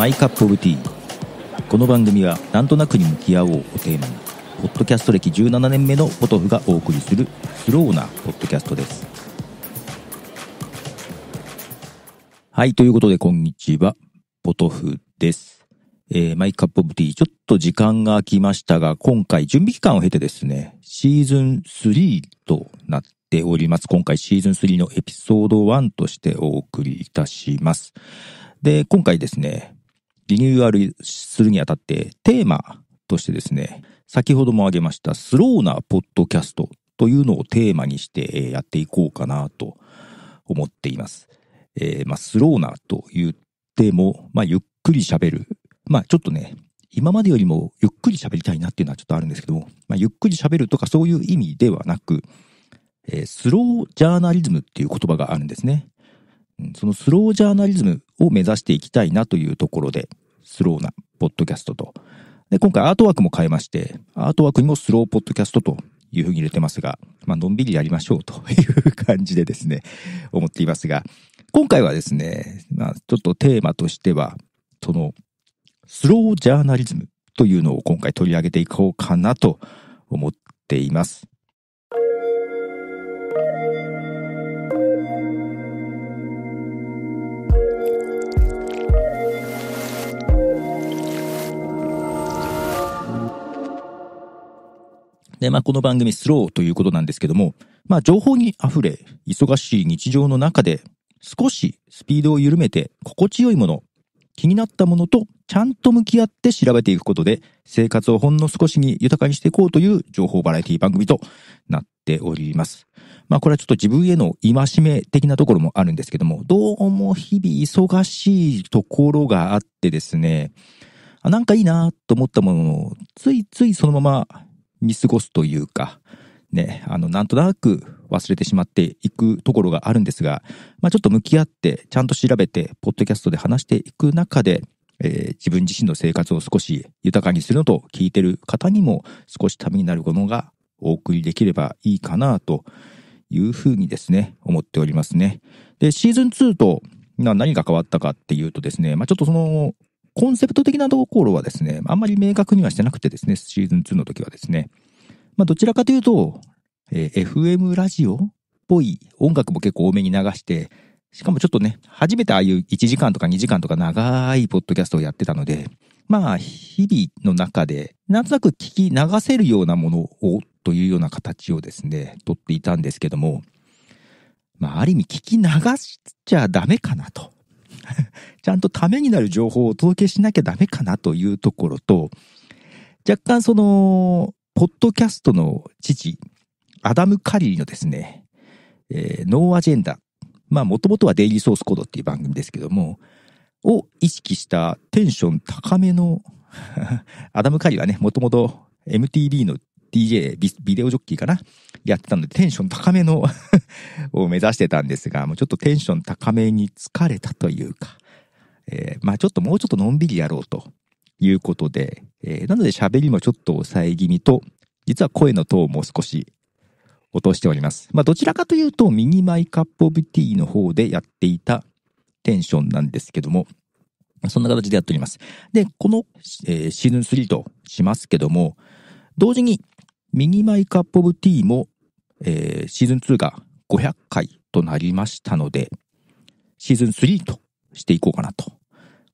マイカップオブティーこの番組は「なんとなくに向き合おう」をテーマにポッドキャスト歴17年目のポトフがお送りするスローなポッドキャストですはいということでこんにちはポトフです、えー、マイカップオブティーちょっと時間が空きましたが今回準備期間を経てですねシーズン3となってております。今回シーズン3のエピソード1としてお送りいたします。で、今回ですね、リニューアルするにあたってテーマとしてですね、先ほども挙げましたスローなポッドキャストというのをテーマにしてやっていこうかなと思っています。えー、まあ、スローなと言っても、まあ、ゆっくり喋る。まあ、ちょっとね、今までよりもゆっくり喋りたいなっていうのはちょっとあるんですけども、まあ、ゆっくり喋るとかそういう意味ではなく、えー、スロージャーナリズムっていう言葉があるんですね。そのスロージャーナリズムを目指していきたいなというところで、スローなポッドキャストと。で、今回アートワークも変えまして、アートワークにもスローポッドキャストというふうに入れてますが、まあ、のんびりやりましょうという感じでですね、思っていますが、今回はですね、まあ、ちょっとテーマとしては、その、スロージャーナリズムというのを今回取り上げていこうかなと思っています。で、まあ、この番組スローということなんですけども、まあ、情報に溢れ、忙しい日常の中で、少しスピードを緩めて、心地よいもの、気になったものとちゃんと向き合って調べていくことで、生活をほんの少しに豊かにしていこうという情報バラエティ番組となっております。まあ、これはちょっと自分への戒め的なところもあるんですけども、どうも日々忙しいところがあってですね、なんかいいなと思ったものを、ついついそのまま見過ごすというか、ね、あの、なんとなく忘れてしまっていくところがあるんですが、まあ、ちょっと向き合って、ちゃんと調べて、ポッドキャストで話していく中で、えー、自分自身の生活を少し豊かにするのと聞いてる方にも少しためになるものがお送りできればいいかなというふうにですね、思っておりますね。で、シーズン2と何が変わったかっていうとですね、まあ、ちょっとそのコンセプト的なところはですね、あんまり明確にはしてなくてですね、シーズン2の時はですね、まあ、どちらかというと、えー、FM ラジオっぽい音楽も結構多めに流して、しかもちょっとね、初めてああいう1時間とか2時間とか長いポッドキャストをやってたので、まあ、日々の中で、なんとなく聞き流せるようなものをというような形をですね、とっていたんですけども、まあ、ある意味聞き流しちゃダメかなと。ちゃんとためになる情報をお届けしなきゃダメかなというところと、若干その、ポッドキャストの父、アダム・カリーのですね、えー、ノーアジェンダ。まあ、もともとはデイリーソースコードっていう番組ですけども、を意識したテンション高めの アダム・カリーはね、もともと MTV の DJ、ビデオジョッキーかなやってたので、テンション高めの を目指してたんですが、もうちょっとテンション高めに疲れたというか、えー、まあちょっともうちょっとのんびりやろうということで、えー、なので喋りもちょっと抑え気味と、実は声のトーンも少し落としております。まあどちらかというと、ミニマイカップオブティーの方でやっていたテンションなんですけども、そんな形でやっております。で、この、えー、シーズン3としますけども、同時にミニマイカップオブティーもえー、シーズン2が500回となりましたので、シーズン3としていこうかなと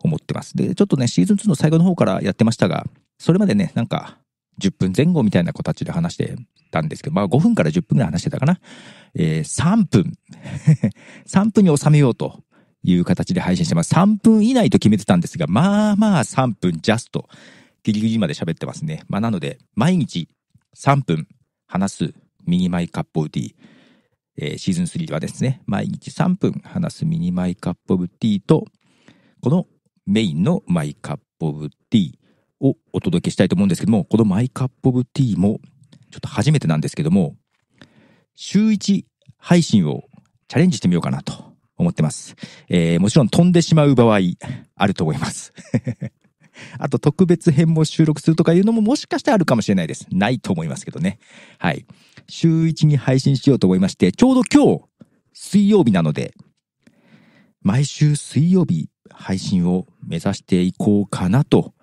思ってます。で、ちょっとね、シーズン2の最後の方からやってましたが、それまでね、なんか、10分前後みたいな形で話してたんですけど、まあ5分から10分ぐらい話してたかな。えー、3分。3 分に収めようという形で配信してます。3分以内と決めてたんですが、まあまあ3分ジャスト。ギリギリまで喋ってますね。まあなので、毎日3分話すミニマイカップオブティー、えー、シーズン3ではですね、毎日3分話すミニマイカップオブティーと、このメインのマイカップオブティーをお届けしたいと思うんですけども、このマイカップオブティーも、ちょっと初めてなんですけども、週1配信をチャレンジしてみようかなと思ってます。えー、もちろん飛んでしまう場合、あると思います。あと特別編も収録するとかいうのももしかしてあるかもしれないです。ないと思いますけどね。はい。週1に配信しようと思いまして、ちょうど今日、水曜日なので、毎週水曜日配信を目指していこうかなと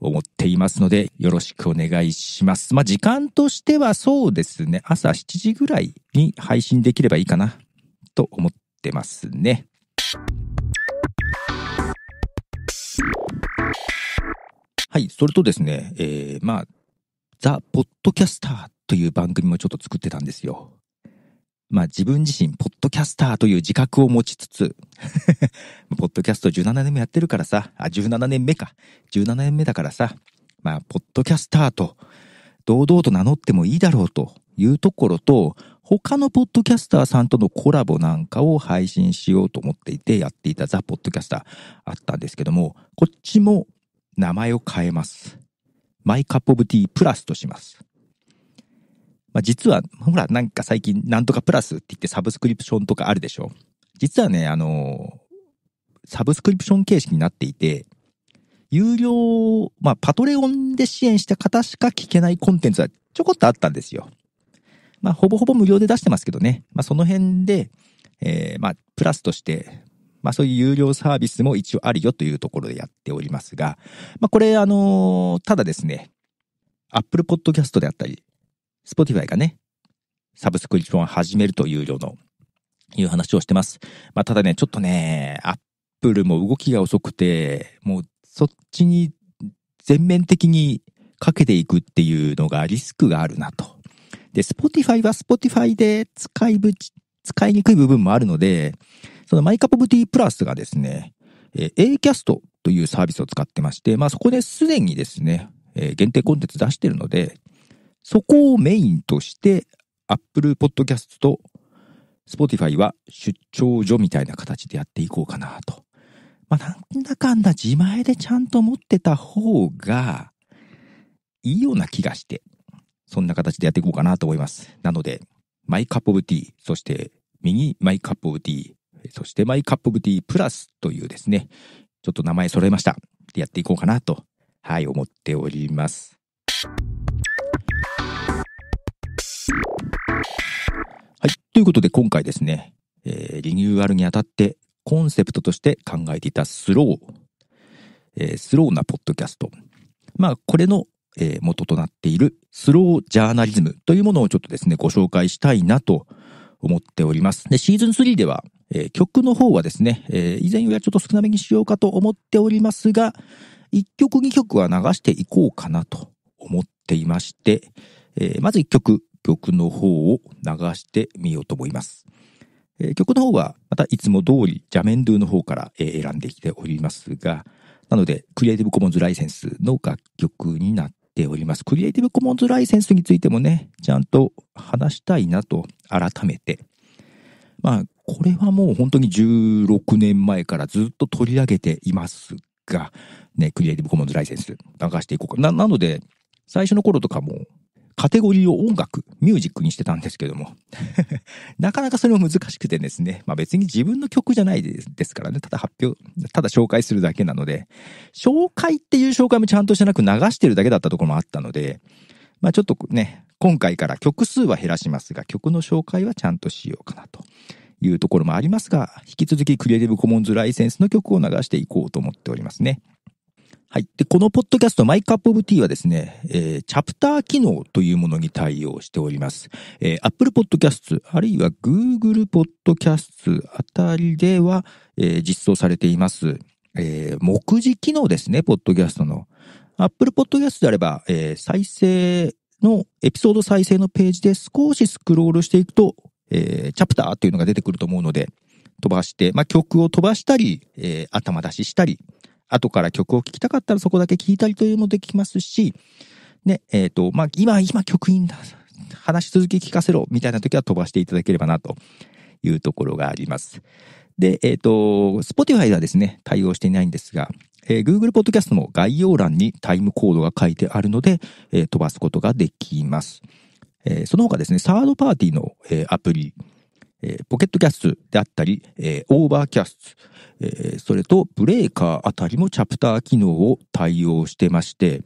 思っていますので、よろしくお願いします。まあ、時間としてはそうですね、朝7時ぐらいに配信できればいいかなと思ってますね。はい、それとですね、えー、まあ、ザ・ポッドキャスターという番組もちょっと作ってたんですよ。まあ自分自身、ポッドキャスターという自覚を持ちつつ ポッドキャスト17年目やってるからさ、あ、17年目か。17年目だからさ、まあ、ポッドキャスターと、堂々と名乗ってもいいだろうというところと、他のポッドキャスターさんとのコラボなんかを配信しようと思っていてやっていたザ・ポッドキャスターあったんですけども、こっちも名前を変えます。マイカップオブティープラスとします。まあ、実は、ほら、なんか最近、なんとかプラスって言ってサブスクリプションとかあるでしょ実はね、あのー、サブスクリプション形式になっていて、有料、まあ、パトレオンで支援した方しか聞けないコンテンツはちょこっとあったんですよ。まあ、ほぼほぼ無料で出してますけどね。まあ、その辺で、えー、まあ、プラスとして、まあそういう有料サービスも一応あるよというところでやっておりますが、まあこれあのー、ただですね、Apple Podcast であったり、Spotify がね、サブスクリプションを始めるというようの、いう話をしてます。まあただね、ちょっとね、Apple も動きが遅くて、もうそっちに全面的にかけていくっていうのがリスクがあるなと。で、Spotify は Spotify で使いぶ使いにくい部分もあるので、そのマイカポブティプラスがですね、えー、a キャストというサービスを使ってまして、まあ、そこですでにですね、えー、限定コンテンツ出してるので、そこをメインとして Apple Podcast と Spotify は出張所みたいな形でやっていこうかなと。まあ、なんだかんだ自前でちゃんと持ってた方がいいような気がして、そんな形でやっていこうかなと思います。なので、マイカップオブティー、そして右マイカップオブティー、そしてマイカップオブティープラスというですね、ちょっと名前揃えました。やっていこうかなと、はい、思っております。はい、ということで今回ですね、えー、リニューアルにあたってコンセプトとして考えていたスロー、えー、スローなポッドキャスト。まあ、これの、えー、元となっているスロージャーナリズムというものをちょっとですね、ご紹介したいなと思っております。で、シーズン3では、えー、曲の方はですね、えー、以前よりはちょっと少なめにしようかと思っておりますが、1曲2曲は流していこうかなと思っていまして、えー、まず1曲、曲の方を流してみようと思います。え曲の方はまたいつも通りジャメンドゥの方から、え選んできておりますが、なので、クリエイティブコモンズライセンスの楽曲になっております。クリエイティブコモンズライセンスについてもね、ちゃんと話したいなと改めて。まあ、これはもう本当に16年前からずっと取り上げていますが、ね、クリエイティブコモンズライセンス流していこうかな。なので、最初の頃とかも、カテゴリーを音楽、ミュージックにしてたんですけども なかなかそれも難しくてですね、まあ別に自分の曲じゃないですからね、ただ発表、ただ紹介するだけなので、紹介っていう紹介もちゃんとしてなく流してるだけだったところもあったので、まあちょっとね、今回から曲数は減らしますが、曲の紹介はちゃんとしようかなと。いうところもありますが、引き続きクリエイティブコモンズライセンスの曲を流していこうと思っておりますね。はい。で、このポッドキャスト、マイカップオブティーはですね、えー、チャプター機能というものに対応しております。えー、Apple Podcast、あるいは Google Podcast あたりでは、えー、実装されています。えー、目次機能ですね、ポッドキャストの。Apple Podcast であれば、えー、再生の、エピソード再生のページで少しスクロールしていくと、えー、チャプターっていうのが出てくると思うので、飛ばして、まあ、曲を飛ばしたり、えー、頭出ししたり、後から曲を聴きたかったらそこだけ聴いたりというのもできますし、ね、えっ、ー、と、まあ、今、今曲いいんだ。話し続き聞かせろ、みたいな時は飛ばしていただければな、というところがあります。で、えっ、ー、と、Spotify はですね、対応していないんですが、えー、Google Podcast も概要欄にタイムコードが書いてあるので、えー、飛ばすことができます。えー、その他ですね、サードパーティーの、えー、アプリ、えー、ポケットキャストであったり、えー、オーバーキャスト、えー、それとブレーカーあたりもチャプター機能を対応してまして、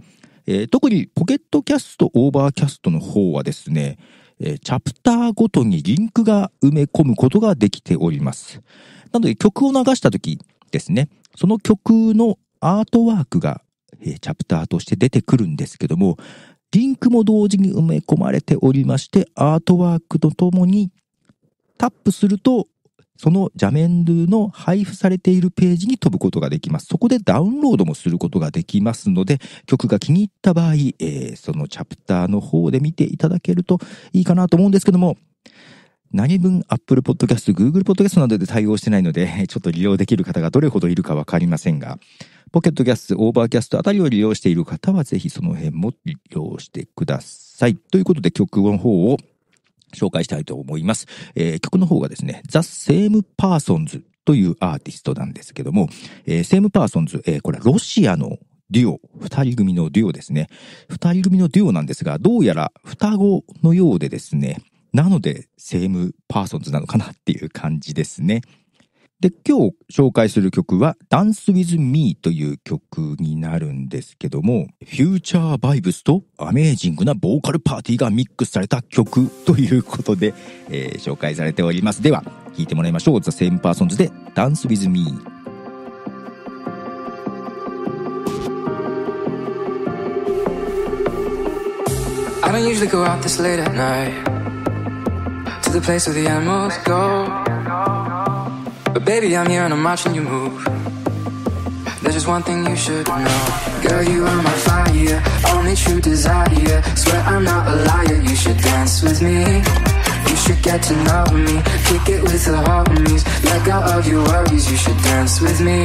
えー、特にポケットキャストオーバーキャストの方はですね、えー、チャプターごとにリンクが埋め込むことができております。なので曲を流した時ですね、その曲のアートワークが、えー、チャプターとして出てくるんですけども、リンクも同時に埋め込まれておりまして、アートワークとともにタップすると、そのジャメンドゥの配布されているページに飛ぶことができます。そこでダウンロードもすることができますので、曲が気に入った場合、えー、そのチャプターの方で見ていただけるといいかなと思うんですけども、何分 Apple Podcast、Google Podcast などで対応してないので、ちょっと利用できる方がどれほどいるかわかりませんが、ポケットキャスト、オーバーキャストあたりを利用している方は、ぜひその辺も利用してください。ということで曲の方を紹介したいと思います。えー、曲の方がですね、The Same Persons というアーティストなんですけども、えー、Same Persons、えー、これはロシアのデュオ、二人組のデュオですね。二人組のデュオなんですが、どうやら双子のようでですね、なので、セームパーソンズなのかなっていう感じですね。で、今日紹介する曲は Dance with Me という曲になるんですけども、フューチャーバイブスとアメージングなボーカルパーティーがミックスされた曲ということで、えー、紹介されております。では、聴いてもらいましょう。The Same Persons で Dance with Me。I don't usually go out this late at night To the place where the animals go But baby, I'm here and I'm watching you move. There's just one thing you should know. Girl, you are my fire, only true desire. Swear I'm not a liar, you should dance with me. You should get to know me, kick it with the homies. Let go of your worries, you should dance with me.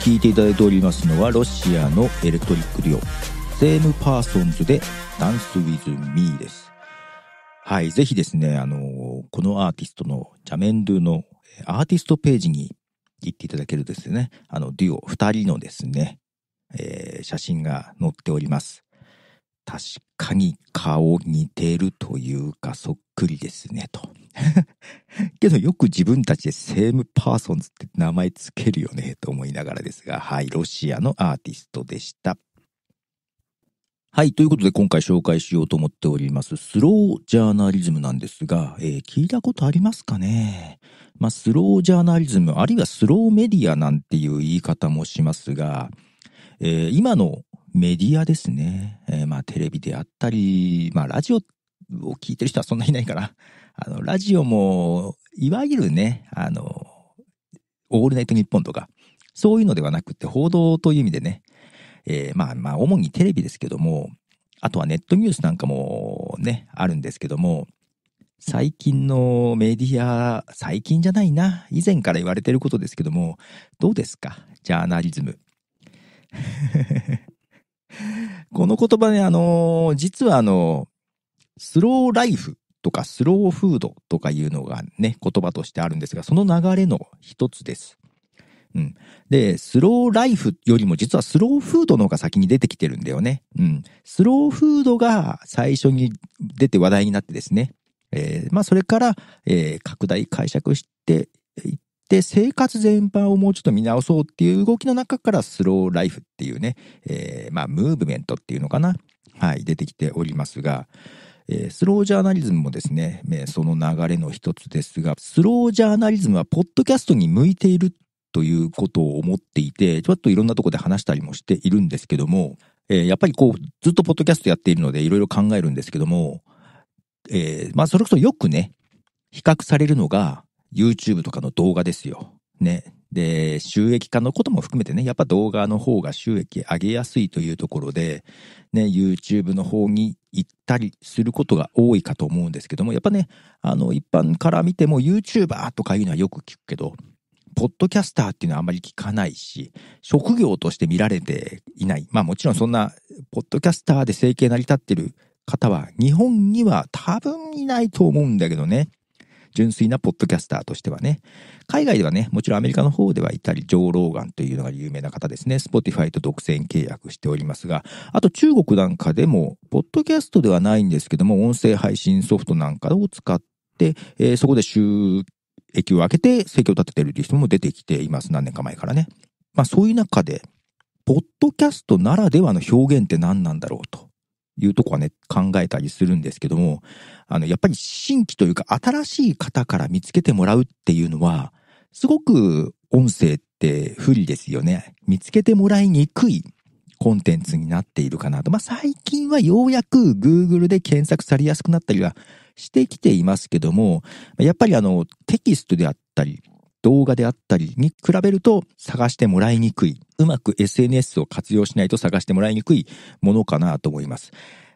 聞いていただいておりますのはロシアのエレクトリックデュオセームパーソンズでダンスウィズミーです。はい、ぜひですね、あのこのアーティストのジャメンドゥのアーティストページに行っていただけるとですね、あのデュオ2人のですね、えー、写真が載っております。確かに顔似てるというかそっくりですねと。けどよく自分たちでセームパーソンズって名前つけるよねと思いながらですが、はい、ロシアのアーティストでした。はい。ということで、今回紹介しようと思っております、スロージャーナリズムなんですが、えー、聞いたことありますかねまあ、スロージャーナリズム、あるいはスローメディアなんていう言い方もしますが、えー、今のメディアですね。えー、まあ、テレビであったり、まあ、ラジオを聞いてる人はそんなにいないから、あの、ラジオも、いわゆるね、あの、オールナイトニッポンとか、そういうのではなくて、報道という意味でね、えー、まあまあ、主にテレビですけども、あとはネットニュースなんかもね、あるんですけども、最近のメディア、最近じゃないな、以前から言われてることですけども、どうですかジャーナリズム。この言葉ね、あの、実はあの、スローライフとかスローフードとかいうのがね、言葉としてあるんですが、その流れの一つです。うん。で、スローライフよりも実はスローフードの方が先に出てきてるんだよね。うん。スローフードが最初に出て話題になってですね。えー、まあそれから、えー、拡大解釈していって、生活全般をもうちょっと見直そうっていう動きの中からスローライフっていうね、えー、まあムーブメントっていうのかな。はい、出てきておりますが、えー、スロージャーナリズムもですね、えー、その流れの一つですが、スロージャーナリズムはポッドキャストに向いているということを思っていて、ちょっといろんなとこで話したりもしているんですけども、えー、やっぱりこう、ずっとポッドキャストやっているのでいろいろ考えるんですけども、えー、まあそれこそよくね、比較されるのが YouTube とかの動画ですよ。ね。で、収益化のことも含めてね、やっぱ動画の方が収益上げやすいというところで、ね、YouTube の方に行ったりすることが多いかと思うんですけども、やっぱね、あの、一般から見ても YouTuber とかいうのはよく聞くけど、ポッドキャスターっていうのはあまり聞かないし、職業として見られていない。まあもちろんそんな、ポッドキャスターで生計成り立ってる方は、日本には多分いないと思うんだけどね。純粋なポッドキャスターとしてはね、海外ではね、もちろんアメリカの方ではいたり、ジョー・ローガンというのが有名な方ですね、スポティファイと独占契約しておりますが、あと中国なんかでも、ポッドキャストではないんですけども、音声配信ソフトなんかを使って、えー、そこで収益を上げて、生計を立ててるという人も出てきています、何年か前からね。まあそういう中で、ポッドキャストならではの表現って何なんだろうと。いうとこはね、考えたりするんですけども、あの、やっぱり新規というか新しい方から見つけてもらうっていうのは、すごく音声って不利ですよね。見つけてもらいにくいコンテンツになっているかなと。まあ、最近はようやく Google で検索されやすくなったりはしてきていますけども、やっぱりあの、テキストであったり、動画であったりに比べると探してもらいにくい、うまく SNS を活用しないと探してもらいにくいものかなと思います。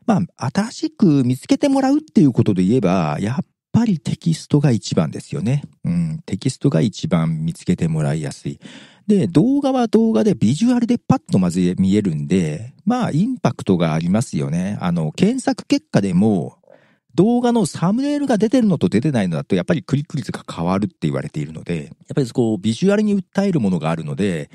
まあ、新しく見つけてもらうっていうことで言えば、やっぱりテキストが一番ですよね。うん、テキストが一番見つけてもらいやすい。で、動画は動画でビジュアルでパッとまず見えるんで、まあ、インパクトがありますよね。あの、検索結果でも動画のサムネイルが出てるのと出てないのだとやっぱりクリック率が変わるって言われているので、やっぱりこうビジュアルに訴えるものがあるので、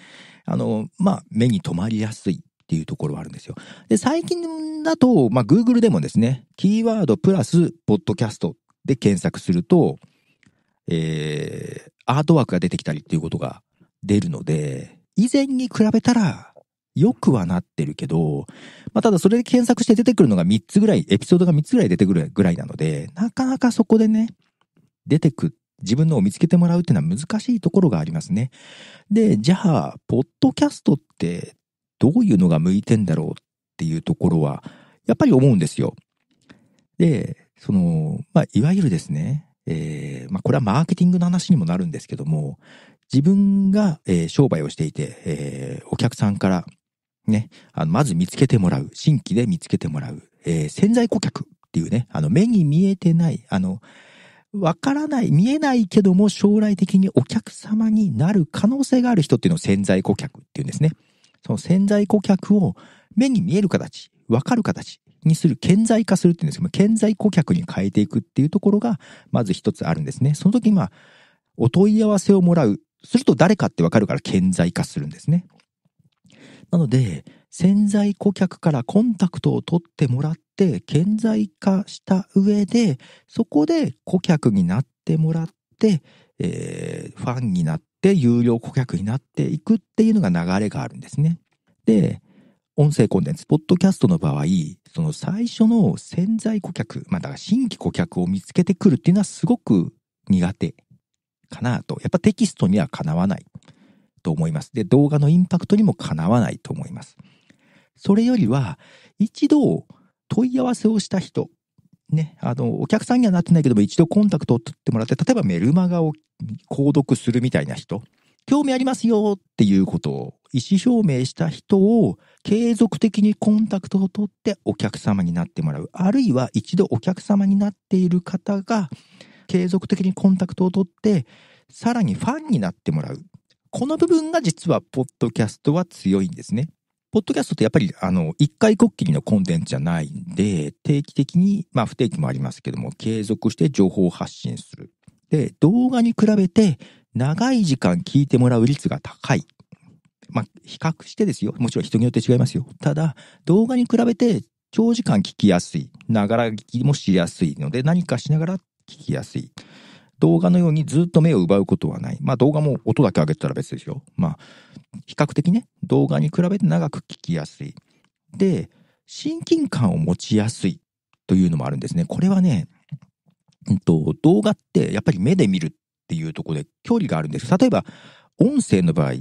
あの、まあ、目に留まりやすいっていうところはあるんですよ。で、最近だと、まあ、Google でもですね、キーワードプラス、ポッドキャストで検索すると、えー、アートワークが出てきたりっていうことが出るので、以前に比べたら、良くはなってるけど、まあ、ただそれで検索して出てくるのが3つぐらい、エピソードが3つぐらい出てくるぐらいなので、なかなかそこでね、出てく、自分のを見つけてもらうっていうのは難しいところがありますね。で、じゃあ、ポッドキャストってどういうのが向いてんだろうっていうところは、やっぱり思うんですよ。で、その、まあ、いわゆるですね、えー、まあ、これはマーケティングの話にもなるんですけども、自分が、えー、商売をしていて、えー、お客さんからね、あのまず見つけてもらう。新規で見つけてもらう。えー、潜在顧客っていうね、あの目に見えてない、あの、わからない、見えないけども将来的にお客様になる可能性がある人っていうのを潜在顧客っていうんですね。その潜在顧客を目に見える形、わかる形にする、顕在化するっていうんですけど、も、顕在顧客に変えていくっていうところが、まず一つあるんですね。その時に、まあ、お問い合わせをもらう。すると誰かってわかるから顕在化するんですね。なので、潜在顧客からコンタクトを取ってもらって、顕在化した上で、そこで顧客になってもらって、えー、ファンになって、有料顧客になっていくっていうのが流れがあるんですね。で、音声コンテンツ、ポッドキャストの場合、その最初の潜在顧客、まあだから新規顧客を見つけてくるっていうのはすごく苦手かなと。やっぱテキストにはかなわない。と思います。で、動画のインパクトにもかなわないと思います。それよりは、一度問い合わせをした人、ね、あの、お客さんにはなってないけども、一度コンタクトを取ってもらって、例えばメルマガを購読するみたいな人、興味ありますよっていうことを意思表明した人を継続的にコンタクトを取ってお客様になってもらう。あるいは一度お客様になっている方が継続的にコンタクトを取ってさらにファンになってもらう。この部分が実は、ポッドキャストは強いんですね。ポッドキャストってやっぱり、あの、一回こっきりのコンテンツじゃないんで、定期的に、まあ不定期もありますけども、継続して情報を発信する。で、動画に比べて、長い時間聞いてもらう率が高い。まあ、比較してですよ。もちろん人によって違いますよ。ただ、動画に比べて、長時間聞きやすい。ながら聞きもしやすいので、何かしながら聞きやすい。動画のようにずっと目を奪うことはない。まあ動画も音だけ上げてたら別ですよ。まあ、比較的ね、動画に比べて長く聞きやすい。で、親近感を持ちやすいというのもあるんですね。これはね、と、動画ってやっぱり目で見るっていうところで距離があるんです。例えば、音声の場合、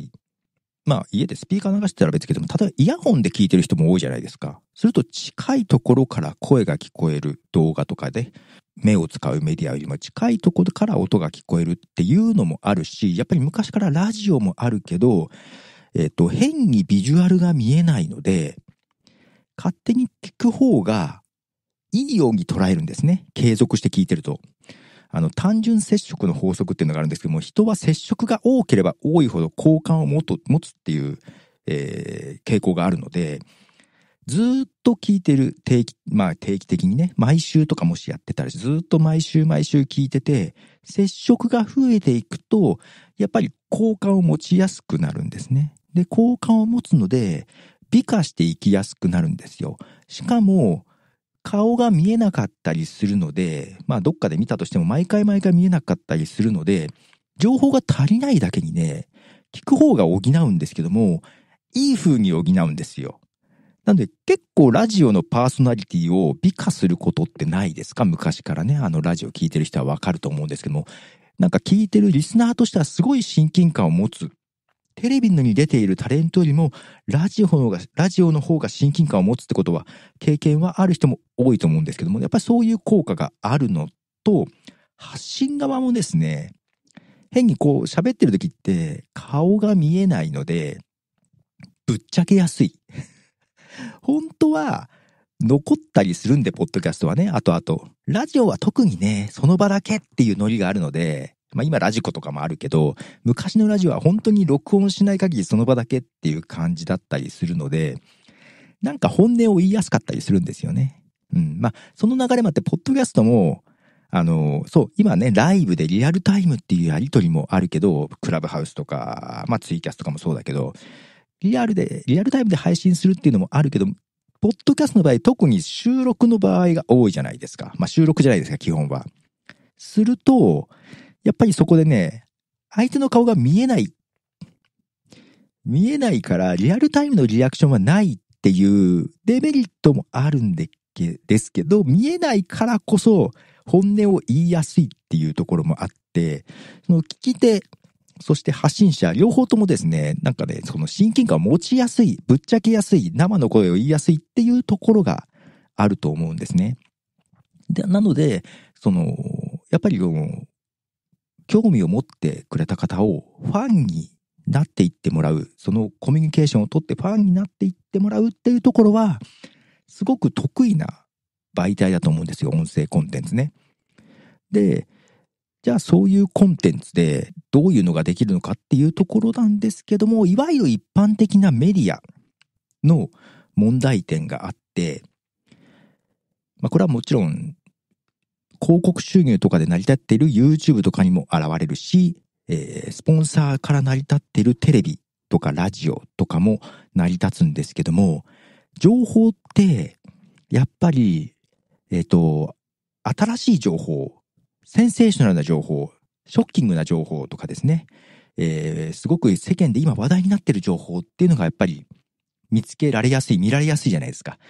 まあ家でスピーカー流してたら別けども、例えばイヤホンで聞いてる人も多いじゃないですか。すると近いところから声が聞こえる動画とかで、目を使うメディアよりも近いところから音が聞こえるっていうのもあるし、やっぱり昔からラジオもあるけど、えっ、と、変にビジュアルが見えないので、勝手に聞く方がいいように捉えるんですね。継続して聞いてると。あの単純接触の法則っていうのがあるんですけども人は接触が多ければ多いほど好感を持つっていう、えー、傾向があるのでずっと聞いてる定期、まあ定期的にね、毎週とかもしやってたらずっと毎週毎週聞いてて、接触が増えていくと、やっぱり好感を持ちやすくなるんですね。で、好感を持つので、美化していきやすくなるんですよ。しかも、顔が見えなかったりするので、まあどっかで見たとしても毎回毎回見えなかったりするので、情報が足りないだけにね、聞く方が補うんですけども、いい風に補うんですよ。なんで結構ラジオのパーソナリティを美化することってないですか昔からね、あのラジオ聴いてる人はわかると思うんですけども、なんか聞いてるリスナーとしてはすごい親近感を持つテレビに出ているタレントよりも、ラジオの方が、ラジオの方が親近感を持つってことは、経験はある人も多いと思うんですけども、やっぱりそういう効果があるのと、発信側もですね、変にこう喋ってる時って顔が見えないので、ぶっちゃけやすい。本当は残ったりするんで、ポッドキャストはね、後々。ラジオは特にね、その場だけっていうノリがあるので、まあ今ラジコとかもあるけど、昔のラジオは本当に録音しない限りその場だけっていう感じだったりするので、なんか本音を言いやすかったりするんですよね。うん。まあその流れもあって、ポッドキャストも、あの、そう、今ね、ライブでリアルタイムっていうやりとりもあるけど、クラブハウスとか、まあツイキャスとかもそうだけど、リアルで、リアルタイムで配信するっていうのもあるけど、ポッドキャストの場合、特に収録の場合が多いじゃないですか。まあ収録じゃないですか、基本は。すると、やっぱりそこでね、相手の顔が見えない。見えないから、リアルタイムのリアクションはないっていうデメリットもあるんでけですけど、見えないからこそ本音を言いやすいっていうところもあって、その聞き手、そして発信者、両方ともですね、なんかね、その親近感を持ちやすい、ぶっちゃけやすい、生の声を言いやすいっていうところがあると思うんですね。でなので、その、やっぱり興味を持ってくれた方をファンになっていってもらうそのコミュニケーションをとってファンになっていってもらうっていうところはすごく得意な媒体だと思うんですよ音声コンテンツね。でじゃあそういうコンテンツでどういうのができるのかっていうところなんですけどもいわゆる一般的なメディアの問題点があって、まあ、これはもちろん広告収入とかで成り立っている YouTube とかにも現れるし、えー、スポンサーから成り立っているテレビとかラジオとかも成り立つんですけども、情報って、やっぱり、えっ、ー、と、新しい情報、センセーショナルな情報、ショッキングな情報とかですね、えー、すごく世間で今話題になっている情報っていうのがやっぱり見つけられやすい、見られやすいじゃないですか。やっ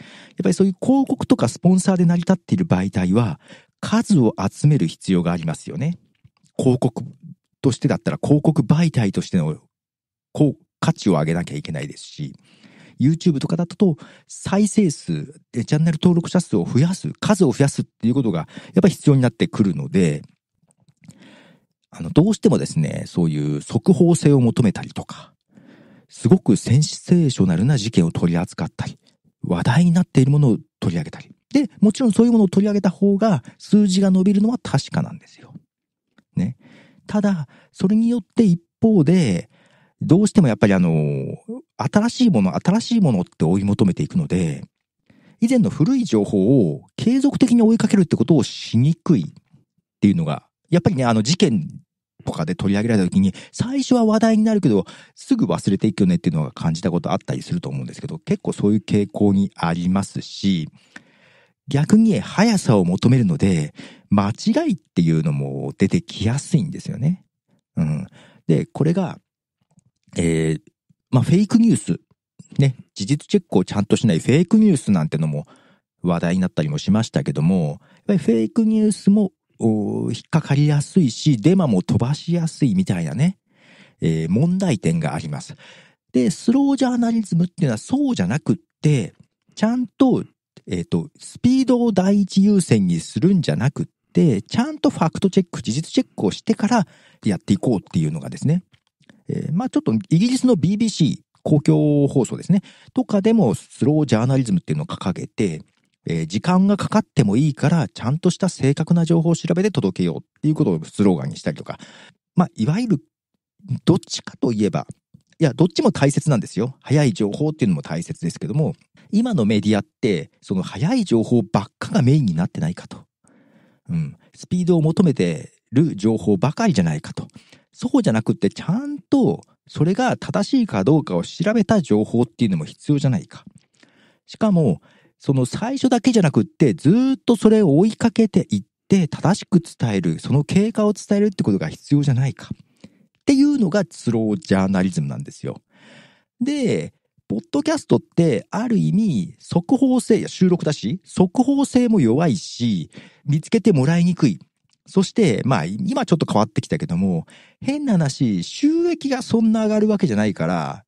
ぱりそういう広告とかスポンサーで成り立っている媒体は、数を集める必要がありますよね。広告としてだったら広告媒体としての価値を上げなきゃいけないですし、YouTube とかだと再生数でチャンネル登録者数を増やす、数を増やすっていうことがやっぱり必要になってくるので、あの、どうしてもですね、そういう速報性を求めたりとか、すごくセンセーショナルな事件を取り扱ったり、話題になっているものを取り上げたり、で、もちろんそういうものを取り上げた方が数字が伸びるのは確かなんですよ。ね。ただ、それによって一方で、どうしてもやっぱりあの、新しいもの、新しいものって追い求めていくので、以前の古い情報を継続的に追いかけるってことをしにくいっていうのが、やっぱりね、あの事件とかで取り上げられた時に、最初は話題になるけど、すぐ忘れていくよねっていうのが感じたことあったりすると思うんですけど、結構そういう傾向にありますし、逆に速さを求めるので、間違いっていうのも出てきやすいんですよね。うん。で、これが、えー、まあ、フェイクニュース。ね、事実チェックをちゃんとしないフェイクニュースなんてのも話題になったりもしましたけども、やっぱりフェイクニュースも引っかかりやすいし、デマも飛ばしやすいみたいなね、えー、問題点があります。で、スロージャーナリズムっていうのはそうじゃなくって、ちゃんとえっ、ー、と、スピードを第一優先にするんじゃなくって、ちゃんとファクトチェック、事実チェックをしてからやっていこうっていうのがですね、えー、まあちょっとイギリスの BBC、公共放送ですね、とかでもスロージャーナリズムっていうのを掲げて、えー、時間がかかってもいいから、ちゃんとした正確な情報を調べて届けようっていうことをスローガンにしたりとか、まあいわゆる、どっちかといえば、いや、どっちも大切なんですよ。早い情報っていうのも大切ですけども、今のメディアってその早い情報ばっかがメインになってないかと、うん、スピードを求めてる情報ばかりじゃないかとそうじゃなくってちゃんとそれが正しいかどうかを調べた情報っていうのも必要じゃないかしかもその最初だけじゃなくってずっとそれを追いかけていって正しく伝えるその経過を伝えるってことが必要じゃないかっていうのがスロージャーナリズムなんですよ。でポッドキャストってある意味速報性、収録だし、速報性も弱いし、見つけてもらいにくい。そして、まあ今ちょっと変わってきたけども、変な話、収益がそんな上がるわけじゃないから、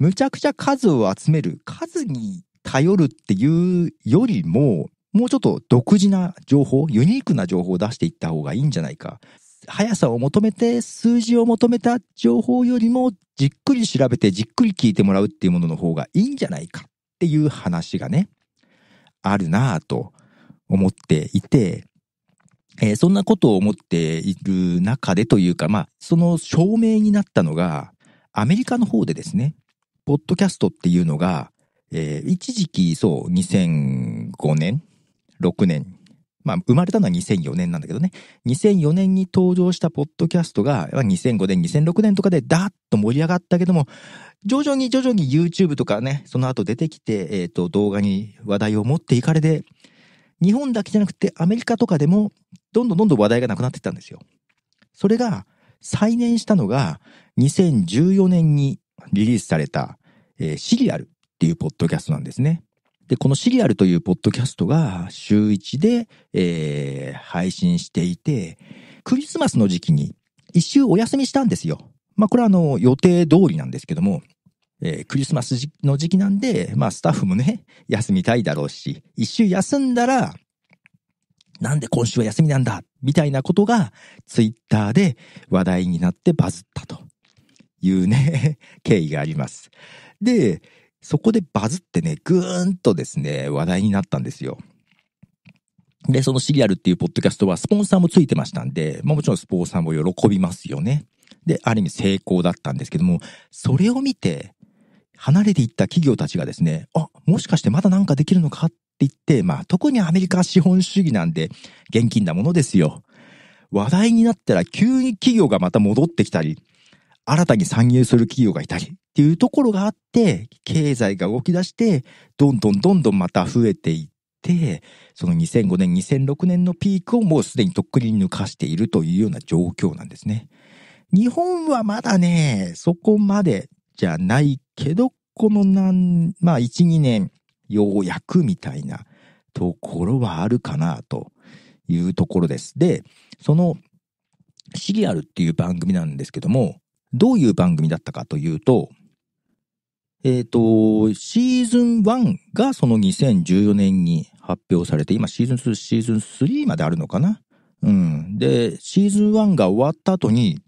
むちゃくちゃ数を集める、数に頼るっていうよりも、もうちょっと独自な情報、ユニークな情報を出していった方がいいんじゃないか。速さを求めて、数字を求めた情報よりも、じっくり調べて、じっくり聞いてもらうっていうものの方がいいんじゃないかっていう話がね、あるなぁと思っていて、えー、そんなことを思っている中でというか、まあ、その証明になったのが、アメリカの方でですね、ポッドキャストっていうのが、えー、一時期、そう、2005年、6年まあ、生まれたのは2004年なんだけどね。2004年に登場したポッドキャストが、2005年、2006年とかでダーッと盛り上がったけども、徐々に徐々に YouTube とかね、その後出てきて、えっ、ー、と、動画に話題を持っていかれて、日本だけじゃなくてアメリカとかでも、どんどんどんどん話題がなくなっていったんですよ。それが、再燃したのが、2014年にリリースされた、えー、シリアルっていうポッドキャストなんですね。で、このシリアルというポッドキャストが週1で、えー、配信していて、クリスマスの時期に一周お休みしたんですよ。まあ、これはあの、予定通りなんですけども、えー、クリスマスの時期なんで、まあ、スタッフもね、休みたいだろうし、一周休んだら、なんで今週は休みなんだみたいなことが、ツイッターで話題になってバズったというね、経緯があります。で、そこでバズってね、ぐーんとですね、話題になったんですよ。で、そのシリアルっていうポッドキャストはスポンサーもついてましたんで、まあ、もちろんスポンサーも喜びますよね。で、ある意味成功だったんですけども、それを見て、離れていった企業たちがですね、あ、もしかしてまだなんかできるのかって言って、まあ、特にアメリカ資本主義なんで、現金なものですよ。話題になったら急に企業がまた戻ってきたり、新たに参入する企業がいたりっていうところがあって、経済が動き出して、どんどんどんどんまた増えていって、その2005年、2006年のピークをもうすでにとっくりに抜かしているというような状況なんですね。日本はまだね、そこまでじゃないけど、このなん、まあ1、2年、ようやくみたいなところはあるかなというところです。で、そのシリアルっていう番組なんですけども、どういう番組だったかというと、えっ、ー、と、シーズン1がその2014年に発表されて、今シーズン2、シーズン3まであるのかなうん。で、シーズン1が終わった後に、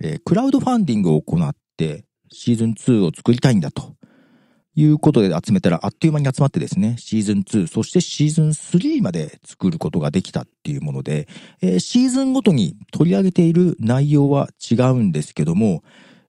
えー、クラウドファンディングを行って、シーズン2を作りたいんだということで集めたらあっという間に集まってですね、シーズン2、そしてシーズン3まで作ることができたっていうもので、えー、シーズンごとに取り上げている内容は違うんですけども、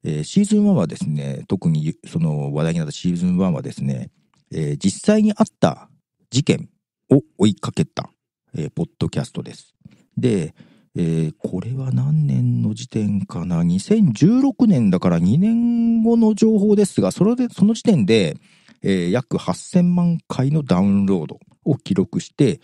えー、シーズン1はですね、特にその話題になったシーズン1はですね、えー、実際にあった事件を追いかけた、えー、ポッドキャストです。で、えー、これは何年の時点かな2016年だから2年後の情報ですがそれでその時点で、えー、約8000万回のダウンロードを記録して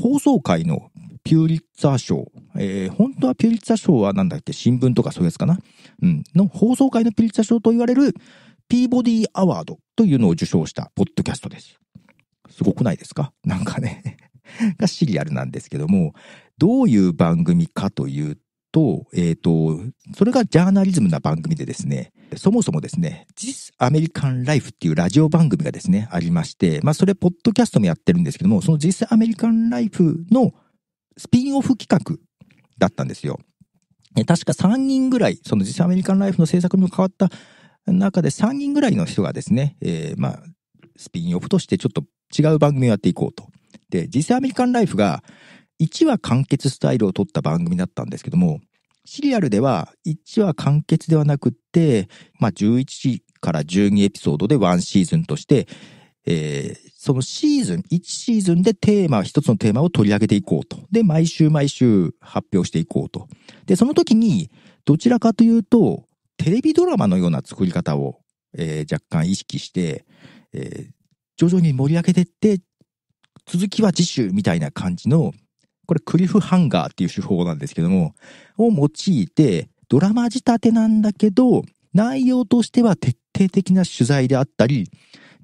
放送回のピューリッツァー賞、えー、本当はピューリッツァー賞は何だっけ新聞とかそういうやつかな、うん、の放送回のピューリッツァー賞と言われるピーボディアワードというのを受賞したポッドキャストです。すごくないですかなんかね がシリアルなんですけども、どういう番組かというと、えっ、ー、と、それがジャーナリズムな番組でですね、そもそもですね、This American Life っていうラジオ番組がですね、ありまして、まあそれ、ポッドキャストもやってるんですけども、その This American Life のスピンオフ企画だったんですよ。確か3人ぐらい、その This American Life の制作にも変わった中で3人ぐらいの人がですね、えー、まあ、スピンオフとしてちょっと違う番組をやっていこうと。で、実際アメリカンライフが、1話完結スタイルを取った番組だったんですけども、シリアルでは1話完結ではなくって、まあ、11から12エピソードで1シーズンとして、えー、そのシーズン、1シーズンでテーマ、一つのテーマを取り上げていこうと。で、毎週毎週発表していこうと。で、その時に、どちらかというと、テレビドラマのような作り方を、えー、若干意識して、えー、徐々に盛り上げていって、続きは次週みたいな感じのこれクリフハンガーっていう手法なんですけども、を用いて、ドラマ仕立てなんだけど、内容としては徹底的な取材であったり、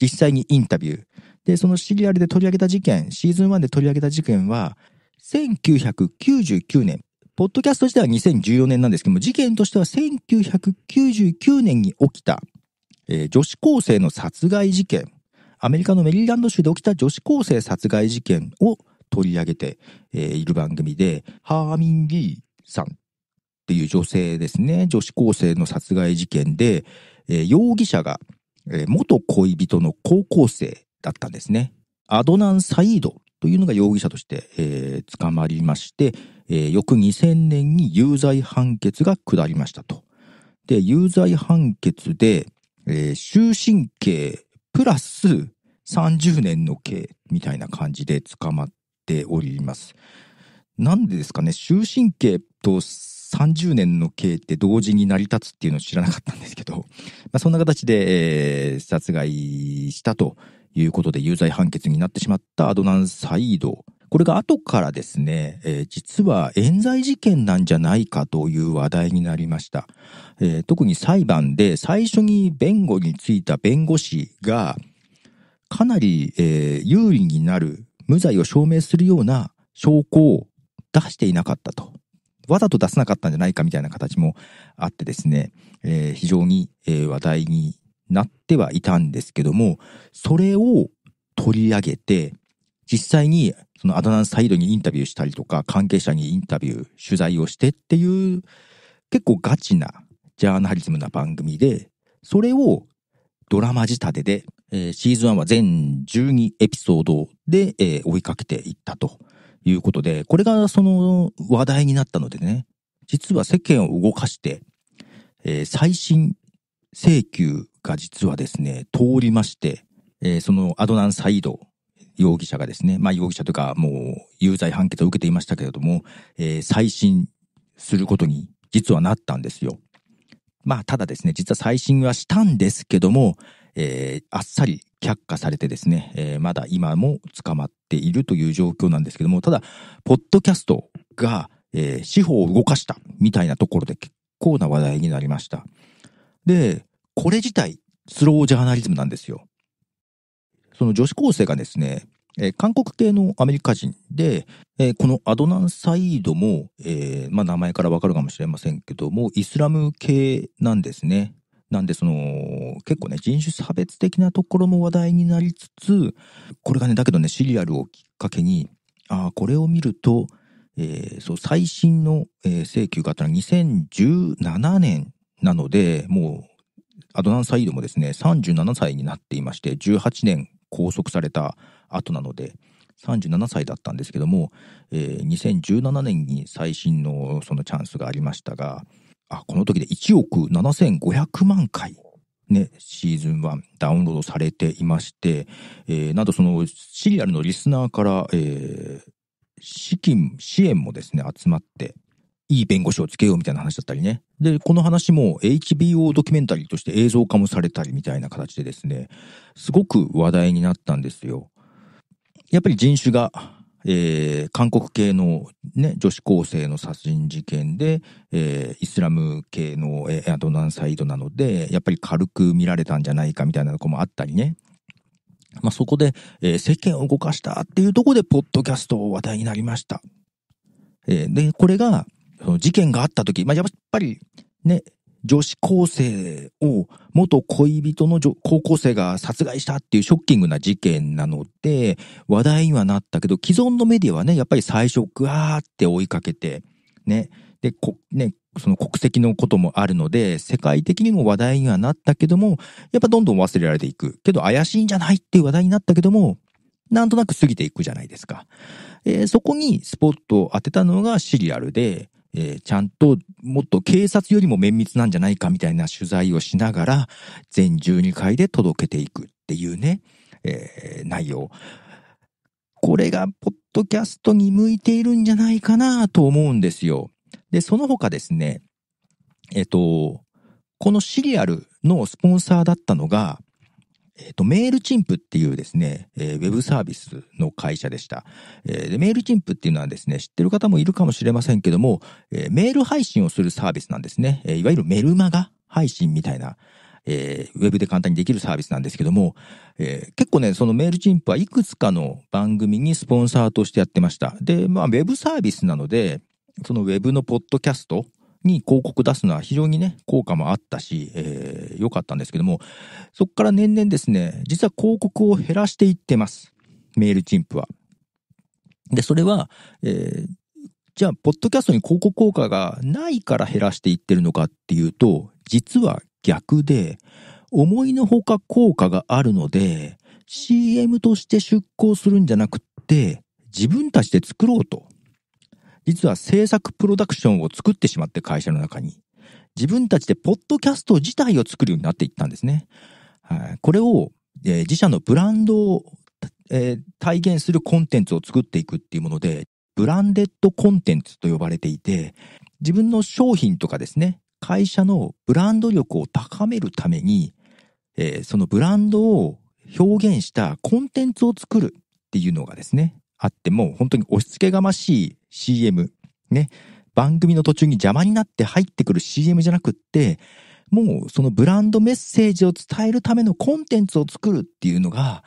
実際にインタビュー。で、そのシリアルで取り上げた事件、シーズン1で取り上げた事件は、1999年、ポッドキャスト自体は2014年なんですけども、事件としては1999年に起きた、えー、女子高生の殺害事件、アメリカのメリーランド州で起きた女子高生殺害事件を取り上げて、えー、いる番組で、ハーミン・リーさんっていう女性ですね、女子高生の殺害事件で、えー、容疑者が、えー、元恋人の高校生だったんですね。アドナン・サイードというのが容疑者として、えー、捕まりまして、えー、翌2000年に有罪判決が下りましたと。で、有罪判決で、え終身刑プラス30年の刑みたいな感じで捕まっております。なんでですかね、終身刑と30年の刑って同時に成り立つっていうのを知らなかったんですけど、まあ、そんな形で、えー、殺害したということで有罪判決になってしまったアドナン・サイード。これが後からですね、えー、実は冤罪事件なんじゃないかという話題になりました、えー、特に裁判で最初に弁護についた弁護士が、かなり、えー、有利になる無罪を証明するような証拠を出していなかったと。わざと出さなかったんじゃないかみたいな形もあってですね、えー、非常に、え話題になってはいたんですけども、それを取り上げて、実際にそのアドナンサイドにインタビューしたりとか、関係者にインタビュー、取材をしてっていう、結構ガチなジャーナリズムな番組で、それをドラマ仕立てでえー、シーズン1は全12エピソードで、えー、追いかけていったということで、これがその話題になったのでね、実は世間を動かして、えー、最新請求が実はですね、通りまして、えー、そのアドナン・サイド容疑者がですね、まあ容疑者というかもう有罪判決を受けていましたけれども、えー、再審することに実はなったんですよ。まあただですね、実は再審はしたんですけども、えー、あっさり却下されてですね、えー、まだ今も捕まっているという状況なんですけども、ただ、ポッドキャストが、えー、司法を動かしたみたいなところで結構な話題になりました。で、これ自体、スロージャーナリズムなんですよ。その女子高生がですね、えー、韓国系のアメリカ人で、えー、このアドナン・サイードも、えーまあ、名前からわかるかもしれませんけども、イスラム系なんですね。なんでその結構ね人種差別的なところも話題になりつつこれがねだけどねシリアルをきっかけにああこれを見ると、えー、そう最新の、えー、請求があったのは2017年なのでもうアドナン・サイドもですね37歳になっていまして18年拘束された後なので37歳だったんですけども、えー、2017年に最新のそのチャンスがありましたが。あ、この時で1億7500万回。ね、シーズン1ダウンロードされていまして、えー、なんとそのシリアルのリスナーから、えー、資金、支援もですね、集まって、いい弁護士をつけようみたいな話だったりね。で、この話も HBO ドキュメンタリーとして映像化もされたりみたいな形でですね、すごく話題になったんですよ。やっぱり人種がえー、韓国系の、ね、女子高生の殺人事件で、えー、イスラム系の、えー、アドナンサイドなので、やっぱり軽く見られたんじゃないかみたいなとこもあったりね。まあ、そこで、えー、世間を動かしたっていうとこで、ポッドキャストを話題になりました。えー、で、これが、その事件があった時、まあ、やっぱりね、女子高生を元恋人の高校生が殺害したっていうショッキングな事件なので、話題にはなったけど、既存のメディアはね、やっぱり最初、ぐわーって追いかけて、ね。で、こ、ね、その国籍のこともあるので、世界的にも話題にはなったけども、やっぱどんどん忘れられていく。けど怪しいんじゃないっていう話題になったけども、なんとなく過ぎていくじゃないですか。えー、そこにスポットを当てたのがシリアルで、えー、ちゃんともっと警察よりも綿密なんじゃないかみたいな取材をしながら、全12回で届けていくっていうね、えー、内容。これが、ポッドキャストに向いているんじゃないかなと思うんですよ。で、その他ですね、えっ、と、このシリアルのスポンサーだったのが、えっ、ー、と、メールチンプっていうですね、えー、ウェブサービスの会社でした、えーで。メールチンプっていうのはですね、知ってる方もいるかもしれませんけども、えー、メール配信をするサービスなんですね。えー、いわゆるメルマガ配信みたいな、えー、ウェブで簡単にできるサービスなんですけども、えー、結構ね、そのメールチンプはいくつかの番組にスポンサーとしてやってました。で、まあ、ウェブサービスなので、そのウェブのポッドキャスト、に広告出すのは非常にね、効果もあったし、えー、良かったんですけども、そこから年々ですね、実は広告を減らしていってます。メールチンプは。で、それは、えー、じゃあ、ポッドキャストに広告効果がないから減らしていってるのかっていうと、実は逆で、思いのほか効果があるので、CM として出稿するんじゃなくって、自分たちで作ろうと実は制作プロダクションを作ってしまって会社の中に、自分たちでポッドキャスト自体を作るようになっていったんですね。これを、えー、自社のブランドを、えー、体現するコンテンツを作っていくっていうもので、ブランデッドコンテンツと呼ばれていて、自分の商品とかですね、会社のブランド力を高めるために、えー、そのブランドを表現したコンテンツを作るっていうのがですね、あっても、本当に押し付けがましい CM。ね。番組の途中に邪魔になって入ってくる CM じゃなくって、もうそのブランドメッセージを伝えるためのコンテンツを作るっていうのが、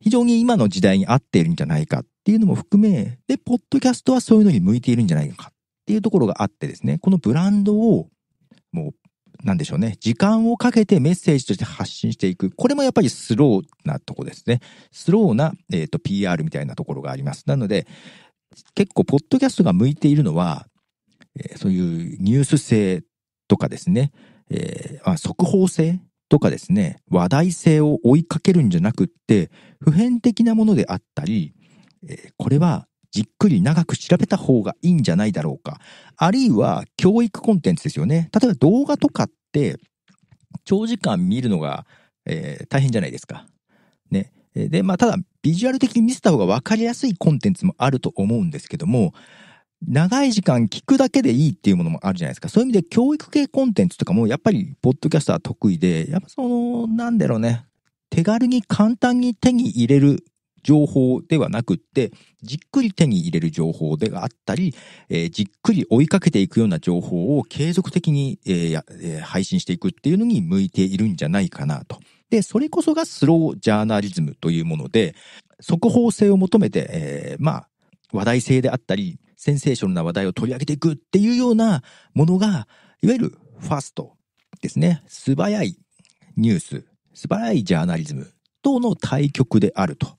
非常に今の時代に合っているんじゃないかっていうのも含め、で、ポッドキャストはそういうのに向いているんじゃないかっていうところがあってですね、このブランドを、もう、なんでしょうね、時間をかけてメッセージとして発信していく。これもやっぱりスローなとこですね。スローな、えっ、ー、と、PR みたいなところがあります。なので、結構、ポッドキャストが向いているのは、えそういうニュース性とかですね、えー、速報性とかですね、話題性を追いかけるんじゃなくって、普遍的なものであったり、えー、これはじっくり長く調べた方がいいんじゃないだろうか。あるいは教育コンテンツですよね。例えば動画とかって、長時間見るのが、えー、大変じゃないですか。ね。で、まあ、ただビジュアル的に見せた方が分かりやすいコンテンツもあると思うんですけども、長い時間聞くだけでいいっていうものもあるじゃないですか。そういう意味で教育系コンテンツとかもやっぱりポッドキャストは得意で、やっぱその、なんだろうね、手軽に簡単に手に入れる情報ではなくって、じっくり手に入れる情報であったり、えー、じっくり追いかけていくような情報を継続的に、えー、配信していくっていうのに向いているんじゃないかなと。で、それこそがスロージャーナリズムというもので、速報性を求めて、えー、まあ、話題性であったり、センセーションな話題を取り上げていくっていうようなものが、いわゆるファストですね。素早いニュース、素早いジャーナリズムとの対局であると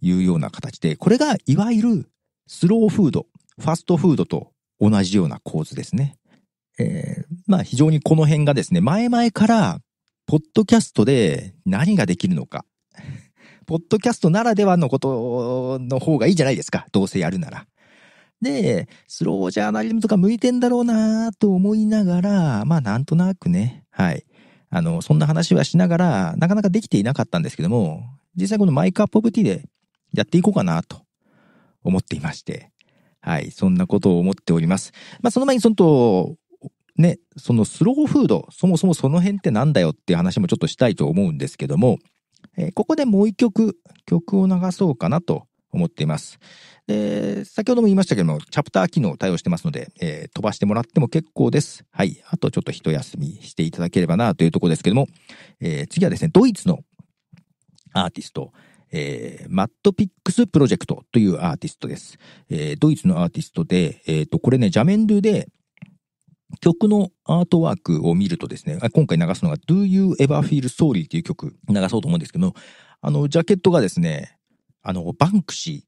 いうような形で、これがいわゆるスローフード、ファストフードと同じような構図ですね。えー、まあ非常にこの辺がですね、前々からポッドキャストで何ができるのか。ポッドキャストならではのことの方がいいじゃないですか。どうせやるなら。で、スロージャーナリズムとか向いてんだろうなと思いながら、まあなんとなくね、はい。あの、そんな話はしながら、なかなかできていなかったんですけども、実際このマイクアップオブティでやっていこうかなと思っていまして、はい。そんなことを思っております。まあその前にそのと、ね、そのスローフード、そもそもその辺ってなんだよっていう話もちょっとしたいと思うんですけども、えー、ここでもう一曲、曲を流そうかなと思っています。で、先ほども言いましたけども、チャプター機能対応してますので、えー、飛ばしてもらっても結構です。はい。あとちょっと一休みしていただければなというところですけども、えー、次はですね、ドイツのアーティスト、えー、マットピックスプロジェクトというアーティストです。えー、ドイツのアーティストで、えっ、ー、と、これね、ジャメンドゥで、曲のアートワークを見るとですね、今回流すのが Do You Ever Feel Sorry っていう曲流そうと思うんですけど、あの、ジャケットがですね、あの、バンクシ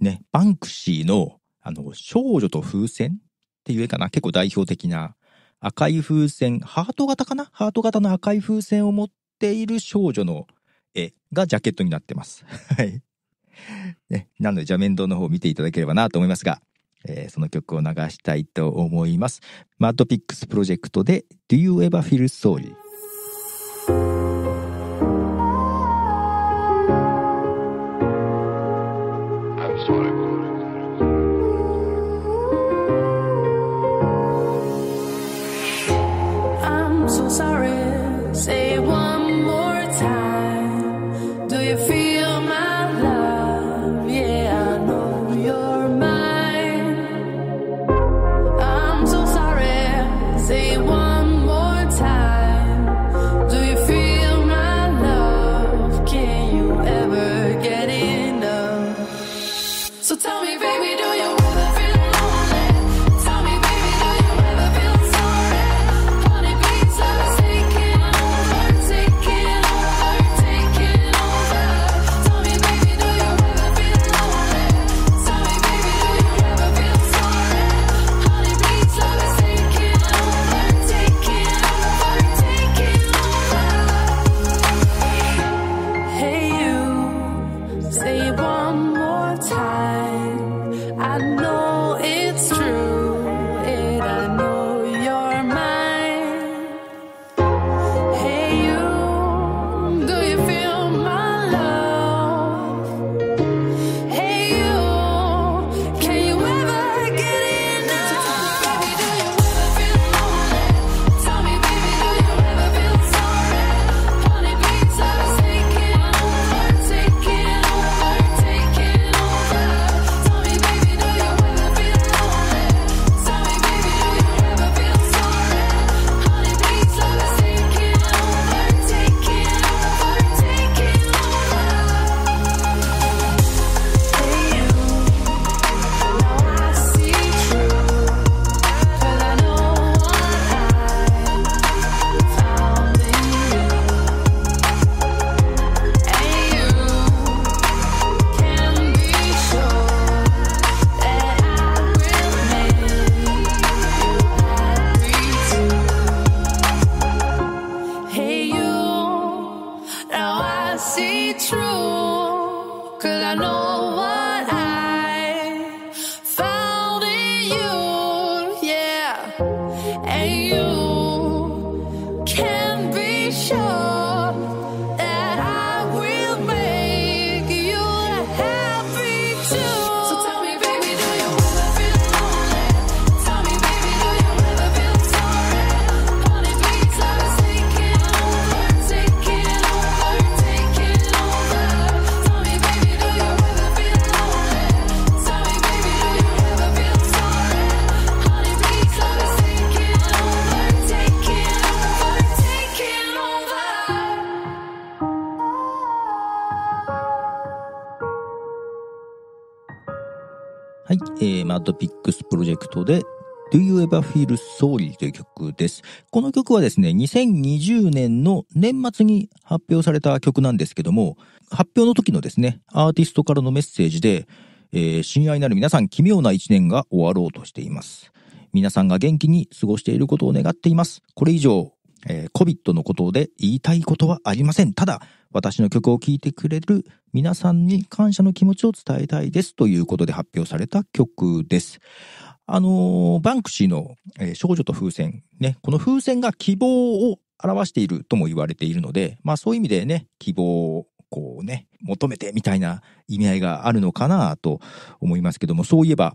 ー、ね、バンクシーの、あの、少女と風船っていう絵かな、結構代表的な赤い風船、ハート型かなハート型の赤い風船を持っている少女の絵がジャケットになってます。はい。ね、なので、じゃあ面倒の方を見ていただければなと思いますが、えー、その曲を流したいと思います。マッドピックスプロジェクトで Do You Ever Feel Sorry? トピックスプロジェクトで Do You Ever Feel Sorry という曲です。この曲はですね、2020年の年末に発表された曲なんですけども、発表の時のですね、アーティストからのメッセージで、えー、親愛なる皆さん、奇妙な一年が終わろうとしています。皆さんが元気に過ごしていることを願っています。これ以上、えー、COVID のことで言いたいことはありません。ただ、私の曲を聴いてくれる皆さんに感謝の気持ちを伝えたいですということで発表された曲です。あのー、バンクシーの、えー、少女と風船、ね、この風船が希望を表しているとも言われているので、まあそういう意味でね、希望をこうね、求めてみたいな意味合いがあるのかなと思いますけども、そういえば、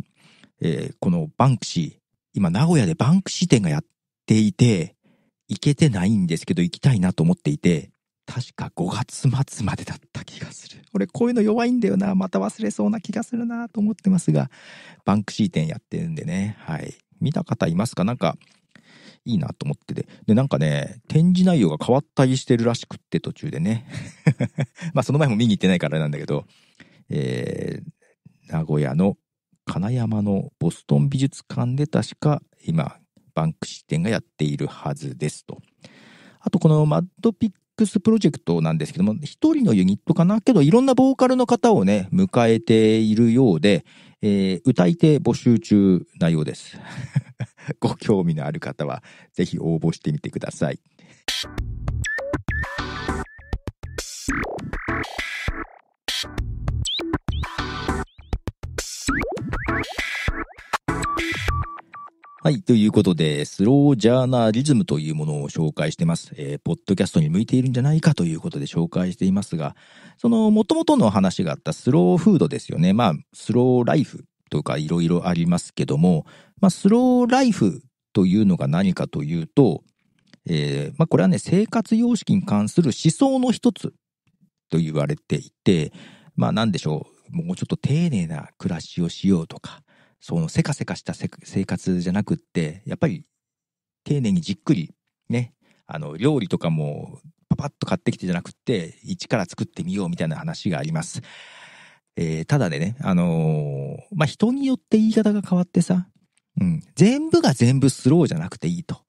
えー、このバンクシー、今名古屋でバンクシー展がやっていて、行けてないんですけど行きたいなと思っていて、確か5月末までだった気がする。俺こういうの弱いんだよな。また忘れそうな気がするなと思ってますが、バンクシー展やってるんでね。はい。見た方いますかなんか、いいなと思ってて。で、なんかね、展示内容が変わったりしてるらしくって途中でね。まあその前も見に行ってないからなんだけど、えー、名古屋の金山のボストン美術館で確か今、バンクシー展がやっているはずですと。あとこのマッドピッ X プロジェクトなんですけども、一人のユニットかなけど、いろんなボーカルの方をね、迎えているようで、えー、歌い手募集中なようです。ご興味のある方は、ぜひ応募してみてください。はい。ということで、スロージャーナリズムというものを紹介してます。えー、ポッドキャストに向いているんじゃないかということで紹介していますが、その、もともとの話があったスローフードですよね。まあ、スローライフとかいろいろありますけども、まあ、スローライフというのが何かというと、えー、まあ、これはね、生活様式に関する思想の一つと言われていて、まあ、なんでしょう。もうちょっと丁寧な暮らしをしようとか、そのせかせかした生活じゃなくってやっぱり丁寧にじっくりねあの料理とかもパパッと買ってきてじゃなくって一から作ってみようみたいな話があります。えー、ただでね、あのー、まあ、人によって言い方が変わってさ、うん、全部が全部スローじゃなくていいと。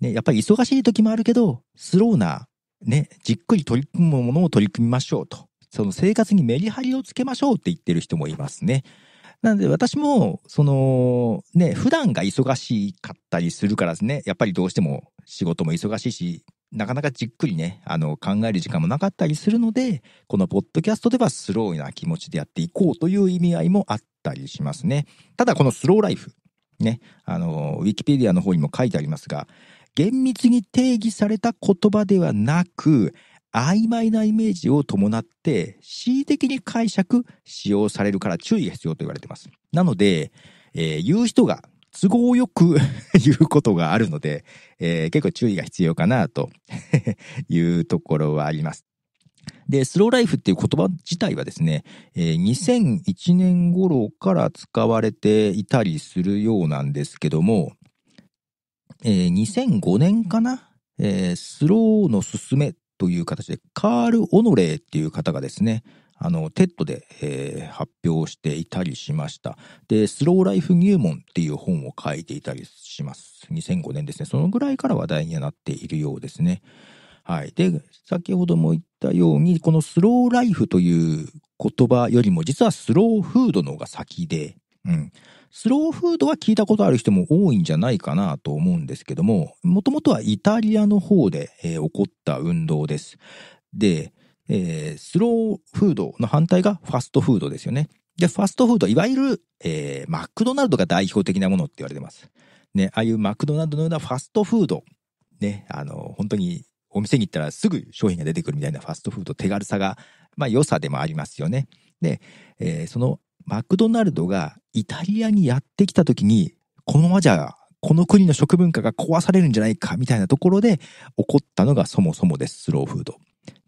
ね、やっぱり忙しい時もあるけど、スローな、ね、じっくり取り組むものを取り組みましょうと。その生活にメリハリをつけましょうって言ってる人もいますね。なので私も、その、ね、普段が忙しかったりするからですね、やっぱりどうしても仕事も忙しいし、なかなかじっくりね、あの、考える時間もなかったりするので、このポッドキャストではスローな気持ちでやっていこうという意味合いもあったりしますね。ただこのスローライフ、ね、あの、ウィキペディアの方にも書いてありますが、厳密に定義された言葉ではなく、曖昧なイメージを伴って恣意的に解釈使用されるから注意が必要と言われてます。なので、えー、言う人が都合よく 言うことがあるので、えー、結構注意が必要かなと いうところはあります。で、スローライフっていう言葉自体はですね、えー、2001年頃から使われていたりするようなんですけども、えー、2005年かな、えー、スローの進めという形で、カール・オノレーっていう方がですね、あの、テッドで、えー、発表していたりしました。で、スローライフ入門っていう本を書いていたりします。2005年ですね。そのぐらいから話題にはなっているようですね。はい。で、先ほども言ったように、このスローライフという言葉よりも、実はスローフードの方が先で、うん。スローフードは聞いたことある人も多いんじゃないかなと思うんですけども、もともとはイタリアの方で、えー、起こった運動です。で、えー、スローフードの反対がファストフードですよね。で、ファストフード、いわゆる、えー、マクドナルドが代表的なものって言われてます。ね、ああいうマクドナルドのようなファストフード、ね、あの、本当にお店に行ったらすぐ商品が出てくるみたいなファストフード、手軽さが、まあ良さでもありますよね。で、えー、そのマクドナルドがイタリアにやってきた時に、このままじゃ、この国の食文化が壊されるんじゃないか、みたいなところで起こったのがそもそもです、スローフード。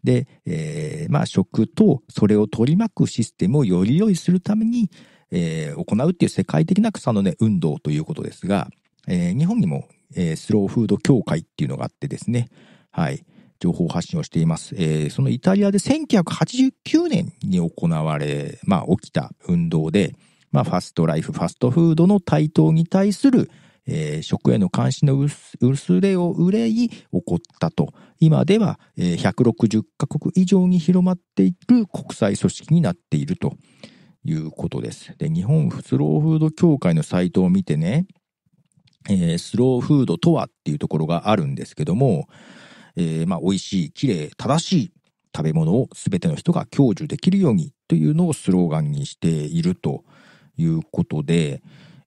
で、えー、まあ食とそれを取り巻くシステムをより良いするために、えー、行うっていう世界的な草のね、運動ということですが、えー、日本にも、えー、スローフード協会っていうのがあってですね、はい。情報発信をしています。えー、そのイタリアで1989年に行われ、まあ、起きた運動で、まあ、ファストライフ、ファストフードの台頭に対する、えー、食への関心の薄れを憂い起こったと今では、えー、160カ国以上に広まっている国際組織になっているということです。で日本スローフード協会のサイトを見てね、えー、スローフードとはっていうところがあるんですけどもえー、まあ、美味しい、綺麗、正しい食べ物を全ての人が享受できるようにというのをスローガンにしているということで、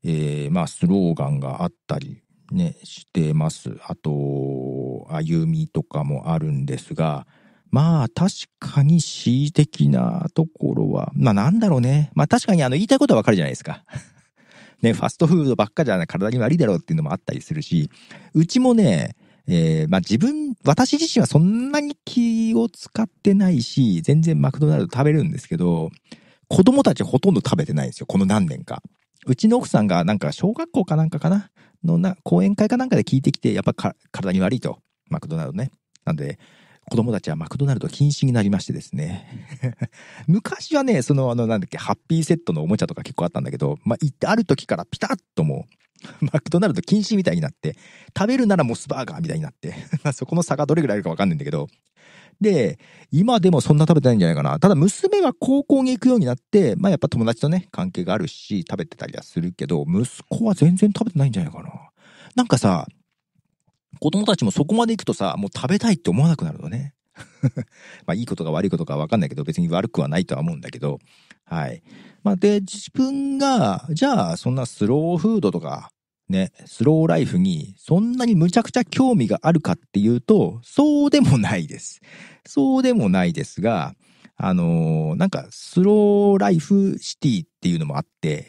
えー、まあ、スローガンがあったり、ね、してます。あと、歩みとかもあるんですが、まあ確かに恣意的なところは、まあなんだろうね。まあ確かにあの言いたいことはわかるじゃないですか。ね、ファストフードばっかじゃ体に悪いだろうっていうのもあったりするし、うちもね、えー、まあ自分、私自身はそんなに気を使ってないし、全然マクドナルド食べるんですけど、子供たちほとんど食べてないんですよ、この何年か。うちの奥さんがなんか小学校かなんかかなのな、講演会かなんかで聞いてきて、やっぱ体に悪いと。マクドナルドね。なんで、子供たちはマクドナルド禁止になりましてですね 昔はね、その、あの、なんだっけ、ハッピーセットのおもちゃとか結構あったんだけど、まあ、ある時からピタッともう、マクドナルド禁止みたいになって、食べるならモスバーガーみたいになって、そこの差がどれぐらいあるかわかんないんだけど、で、今でもそんな食べてないんじゃないかな。ただ娘が高校に行くようになって、まあやっぱ友達とね、関係があるし、食べてたりはするけど、息子は全然食べてないんじゃないかな。なんかさ、子供たちもそこまで行くとさ、もう食べたいって思わなくなるのね。まあいいことか悪いことかわかんないけど、別に悪くはないとは思うんだけど、はい。まあ、で、自分が、じゃあ、そんなスローフードとか、ね、スローライフにそんなにむちゃくちゃ興味があるかっていうと、そうでもないです。そうでもないですが、あのー、なんか、スローライフシティっていうのもあって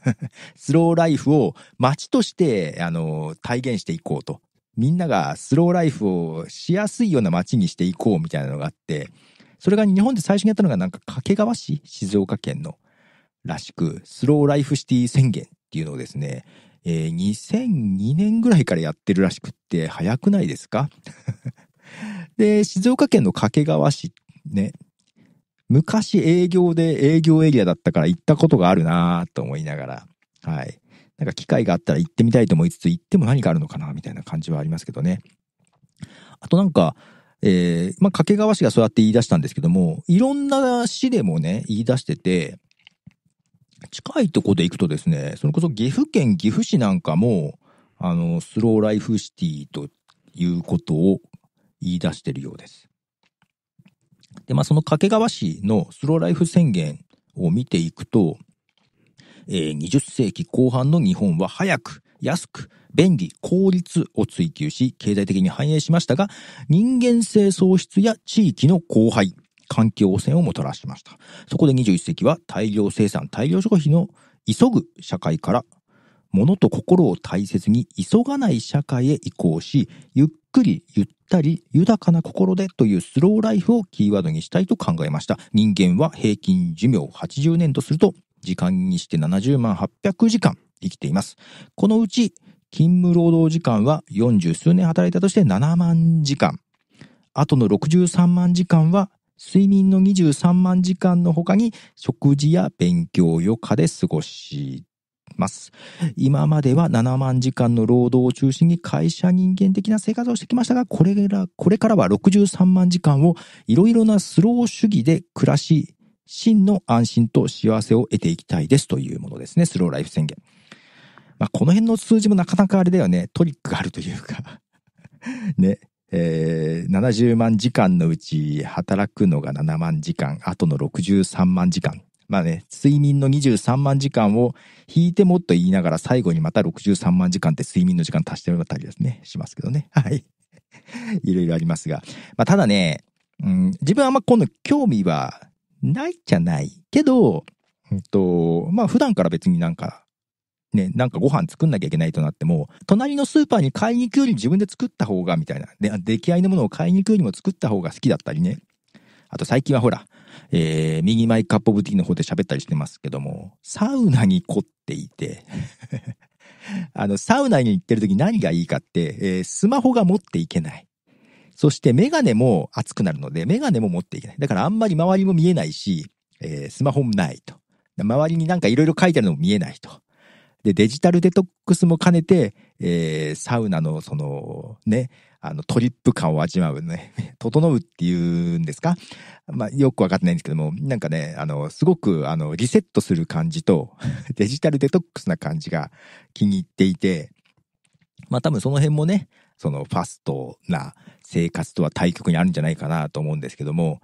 スローライフを街として、あのー、体現していこうと。みんながスローライフをしやすいような街にしていこうみたいなのがあって、それが日本で最初にやったのがなんか掛川市静岡県のらしく、スローライフシティ宣言っていうのをですね、えー、2002年ぐらいからやってるらしくって、早くないですか で、静岡県の掛川市ね、昔営業で営業エリアだったから行ったことがあるなと思いながら、はい。なんか機会があったら行ってみたいと思いつつ、行っても何かあるのかなみたいな感じはありますけどね。あとなんか、えー、まあ、掛川市がそうやって言い出したんですけども、いろんな市でもね、言い出してて、近いとこで行くとですね、それこそ岐阜県岐阜市なんかも、あの、スローライフシティということを言い出してるようです。で、まあ、その掛川市のスローライフ宣言を見ていくと、えー、20世紀後半の日本は早く安く、便利、効率を追求し、経済的に反映しましたが、人間性喪失や地域の荒廃、環境汚染をもたらしました。そこで21世紀は大量生産、大量消費の急ぐ社会から、物と心を大切に急がない社会へ移行し、ゆっくりゆったり豊かな心でというスローライフをキーワードにしたいと考えました。人間は平均寿命80年とすると、時間にして70万800時間。生きています。このうち、勤務労働時間は40数年働いたとして7万時間。あとの63万時間は、睡眠の23万時間の他に、食事や勉強余暇で過ごします。今までは7万時間の労働を中心に会社人間的な生活をしてきましたが、これら、これからは63万時間をいろいろなスロー主義で暮らし、真の安心と幸せを得ていきたいですというものですね。スローライフ宣言。まあ、この辺の数字もなかなかあれだよね、トリックがあるというか ね、えー、70万時間のうち働くのが7万時間、あとの63万時間。まあね、睡眠の23万時間を引いてもっと言いながら最後にまた63万時間って睡眠の時間足してもらったりですね、しますけどね。はい。いろいろありますが。まあ、ただね、うん、自分はあんまこの興味はないじゃないけど、うんと、まあ普段から別になんかね、なんかご飯作んなきゃいけないとなっても、隣のスーパーに買いに行くより自分で作った方が、みたいな。で、出来合いのものを買いに行くよりも作った方が好きだったりね。あと最近はほら、えー、右マイカップオブティーの方で喋ったりしてますけども、サウナに凝っていて あの、サウナに行ってる時何がいいかって、えー、スマホが持っていけない。そしてメガネも熱くなるので、メガネも持っていけない。だからあんまり周りも見えないし、えー、スマホもないと。周りになんかいろいろ書いてあるのも見えないと。で、デジタルデトックスも兼ねて、えー、サウナのそのね、あのトリップ感を味わうね、整うっていうんですかまあよくわかってないんですけども、なんかね、あの、すごくあのリセットする感じと、デジタルデトックスな感じが気に入っていて、まあ多分その辺もね、そのファストな生活とは対極にあるんじゃないかなと思うんですけども、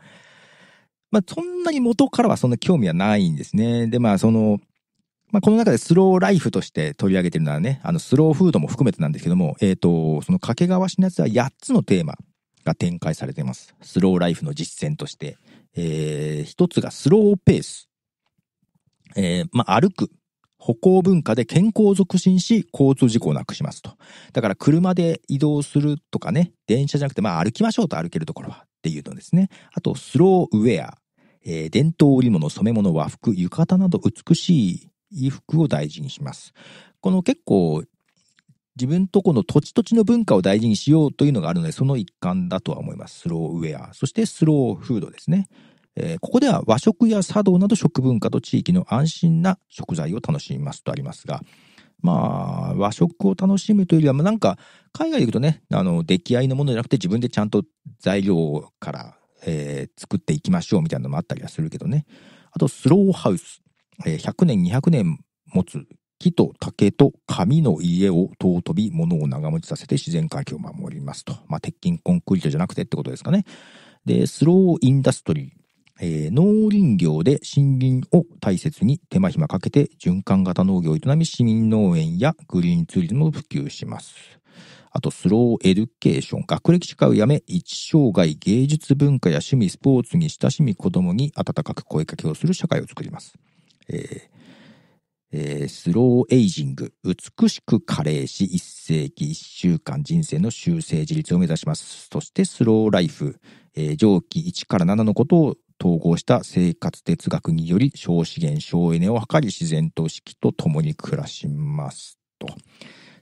まあそんなに元からはそんな興味はないんですね。でまあその、まあ、この中でスローライフとして取り上げてるのはね、あの、スローフードも含めてなんですけども、えっ、ー、と、その掛川市のやつは8つのテーマが展開されています。スローライフの実践として。えー、1つがスローペース。えー、まあ、歩く。歩行文化で健康促進し、交通事故をなくしますと。だから車で移動するとかね、電車じゃなくて、まあ歩きましょうと歩けるところはっていうのですね。あと、スローウェア。えー、伝統織物、染め物、和服、浴衣など美しい衣服を大事にします。この結構自分とこの土地土地の文化を大事にしようというのがあるので、その一環だとは思います。スローウェア、そしてスローフードですね。えー、ここでは和食や茶道など食文化と地域の安心な食材を楽しみますとありますが、まあ、和食を楽しむというよりは、まあ、なんか、海外で行くとね、あの、出来合いのものじゃなくて自分でちゃんと材料から、えー、作っていきましょうみたいなのもあったりはするけどね。あと、スローハウス。100年200年持つ木と竹と紙の家を尊び物を長持ちさせて自然環境を守りますと。まあ、鉄筋コンクリートじゃなくてってことですかね。で、スローインダストリー。えー、農林業で森林を大切に手間暇かけて循環型農業を営み市民農園やグリーンツーリズムを普及します。あと、スローエデュケーション。学歴社会をやめ、一生涯芸術文化や趣味、スポーツに親しみ子供に温かく声かけをする社会を作ります。ええー、スローエイジング、美しく加齢し、一世紀一週間人生の修正自立を目指します。そしてスローライフ、えー、上記1から7のことを統合した生活哲学により、小資源、省エネを図り、自然と四季と共に暮らします。と。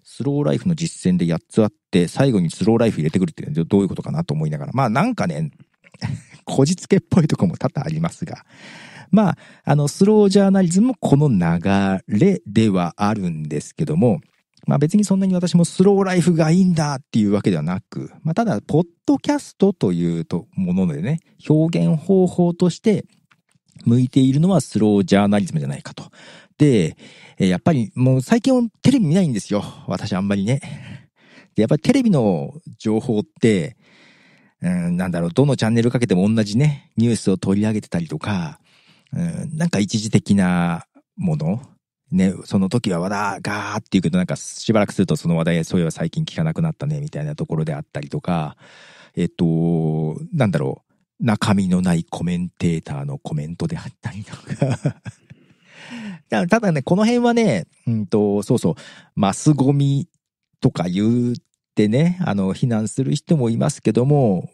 スローライフの実践で8つあって、最後にスローライフ入れてくるっていうのはどういうことかなと思いながら、まあなんかね、こじつけっぽいとこも多々ありますが、まあ、あの、スロージャーナリズムもこの流れではあるんですけども、まあ別にそんなに私もスローライフがいいんだっていうわけではなく、まあただ、ポッドキャストというものでね、表現方法として向いているのはスロージャーナリズムじゃないかと。で、やっぱりもう最近はテレビ見ないんですよ。私あんまりね。で、やっぱりテレビの情報って、うん、なんだろう、どのチャンネルかけても同じね、ニュースを取り上げてたりとか、うん、なんか一時的なもの、ね、その時は話題ガーっていうけど、なんかしばらくするとその話題、そういえば最近聞かなくなったね、みたいなところであったりとか、えっと、なんだろう、中身のないコメンテーターのコメントであったりとか ただね、この辺はね、うんと、そうそう、マスゴミとか言うてね、あの、非難する人もいますけども、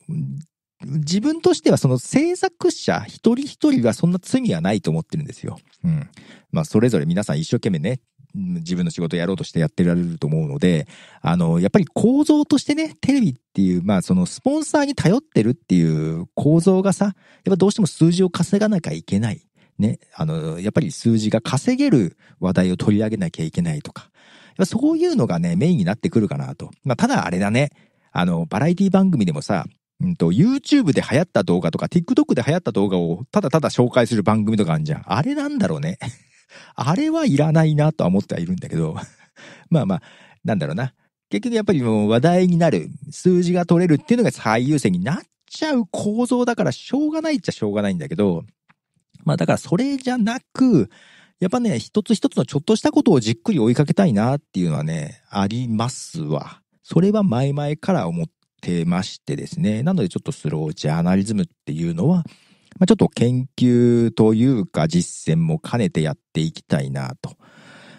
自分としてはその制作者一人一人がそんな罪はないと思ってるんですよ。うん。まあそれぞれ皆さん一生懸命ね、自分の仕事やろうとしてやってられると思うので、あの、やっぱり構造としてね、テレビっていう、まあそのスポンサーに頼ってるっていう構造がさ、やっぱどうしても数字を稼がなきゃいけない。ね、あの、やっぱり数字が稼げる話題を取り上げなきゃいけないとか。やっぱそういうのがね、メインになってくるかなと。まあただあれだね。あの、バラエティ番組でもさ、うんと、YouTube で流行った動画とか、TikTok で流行った動画をただただ紹介する番組とかあるじゃん。あれなんだろうね。あれはいらないなとは思ってはいるんだけど。まあまあ、なんだろうな。結局やっぱりもう話題になる、数字が取れるっていうのが最優先になっちゃう構造だからしょうがないっちゃしょうがないんだけど、まあだからそれじゃなく、やっぱね、一つ一つのちょっとしたことをじっくり追いかけたいなっていうのはね、ありますわ。それは前々から思ってましてですね。なのでちょっとスロージャーナリズムっていうのは、まあ、ちょっと研究というか実践も兼ねてやっていきたいなと。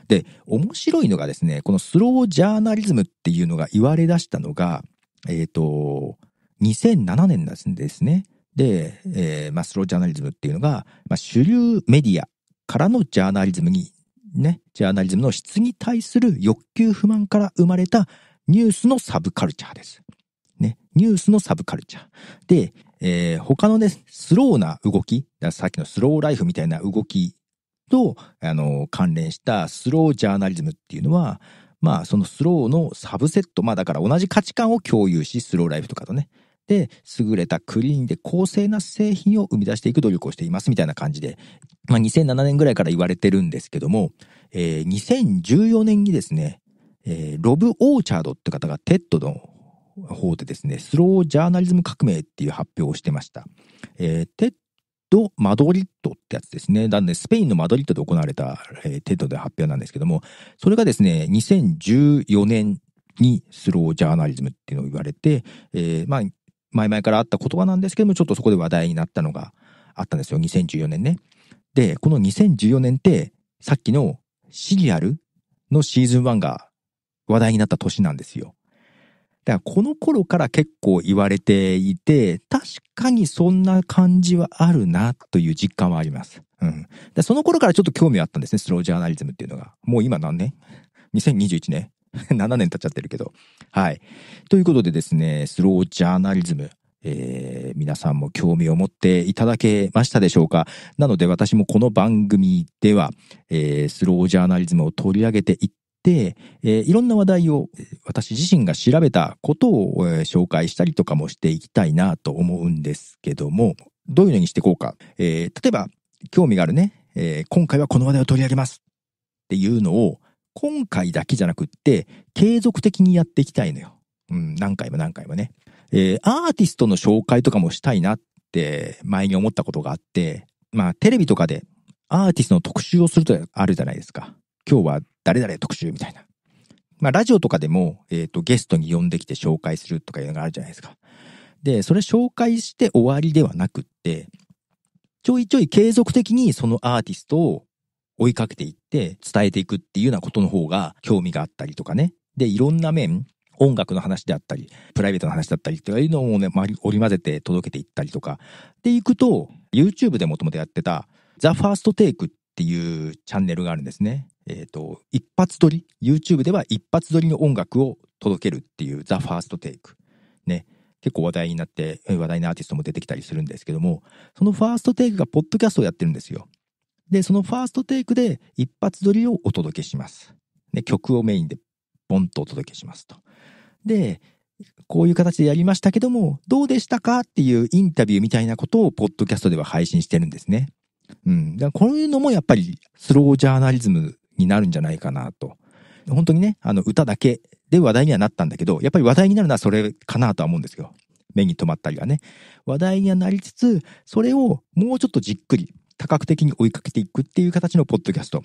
で、面白いのがですね、このスロージャーナリズムっていうのが言われ出したのが、えっ、ー、と、2007年なんですね。で、えーまあ、スロージャーナリズムっていうのが、まあ、主流メディアからのジャーナリズムに、ね、ジャーナリズムの質に対する欲求不満から生まれたニュースのサブカルチャーです。ニュースのサブカルチャー。で、えー、他のね、スローな動き、さっきのスローライフみたいな動きと、あの、関連したスロージャーナリズムっていうのは、まあ、そのスローのサブセット、まあだから同じ価値観を共有し、スローライフとかとね、で、優れたクリーンで公正な製品を生み出していく努力をしていますみたいな感じで、まあ2007年ぐらいから言われてるんですけども、えー、2014年にですね、えー、ロブ・オーチャードって方がテッドの方でですね、スロージャーナリズム革命っていう発表をしてました。えー、テッド・マドリッドってやつですね。なんで、スペインのマドリッドで行われた、えー、テッドで発表なんですけども、それがですね、2014年にスロージャーナリズムっていうのを言われて、えー、まあ、前々からあった言葉なんですけども、ちょっとそこで話題になったのがあったんですよ。2014年ね。で、この2014年って、さっきのシリアルのシーズン1が話題になった年なんですよ。だからこの頃から結構言われていて、確かにそんな感じはあるなという実感はあります。うん。その頃からちょっと興味あったんですね、スロージャーナリズムっていうのが。もう今何年 ?2021 年7年経っちゃってるけど。はい。ということでですね、スロージャーナリズム。えー、皆さんも興味を持っていただけましたでしょうかなので私もこの番組では、えー、スロージャーナリズムを取り上げていっで、えいろんな話題を私自身が調べたことを、え紹介したりとかもしていきたいなと思うんですけども、どういうのにしていこうか。えー、例えば、興味があるね、えー、今回はこの話題を取り上げますっていうのを、今回だけじゃなくって、継続的にやっていきたいのよ。うん、何回も何回もね。えー、アーティストの紹介とかもしたいなって前に思ったことがあって、まあ、テレビとかでアーティストの特集をするとあるじゃないですか。今日は誰々特集みたいな。まあ、ラジオとかでも、えっ、ー、と、ゲストに呼んできて紹介するとかいうのがあるじゃないですか。で、それ紹介して終わりではなくって、ちょいちょい継続的にそのアーティストを追いかけていって伝えていくっていうようなことの方が興味があったりとかね。で、いろんな面、音楽の話であったり、プライベートの話だったりっていうのをね、織り交ぜて届けていったりとか。で、いくと、YouTube でもともとやってた、ザ・ファーストテイクっていうチャンネルがあるんですね。えっ、ー、と、一発撮り、YouTube では一発撮りの音楽を届けるっていうザ・ファースト・テイク。ね。結構話題になって、話題のアーティストも出てきたりするんですけども、そのファーストテイクがポッドキャストをやってるんですよ。で、そのファーストテイクで一発撮りをお届けします。ね、曲をメインでポンとお届けしますと。で、こういう形でやりましたけども、どうでしたかっていうインタビューみたいなことをポッドキャストでは配信してるんですね。うん。だからこういうのもやっぱりスロージャーナリズムになるんじゃないかなと。本当にね、あの歌だけで話題にはなったんだけど、やっぱり話題になるのはそれかなとは思うんですよ。目に留まったりはね。話題にはなりつつ、それをもうちょっとじっくり多角的に追いかけていくっていう形のポッドキャスト。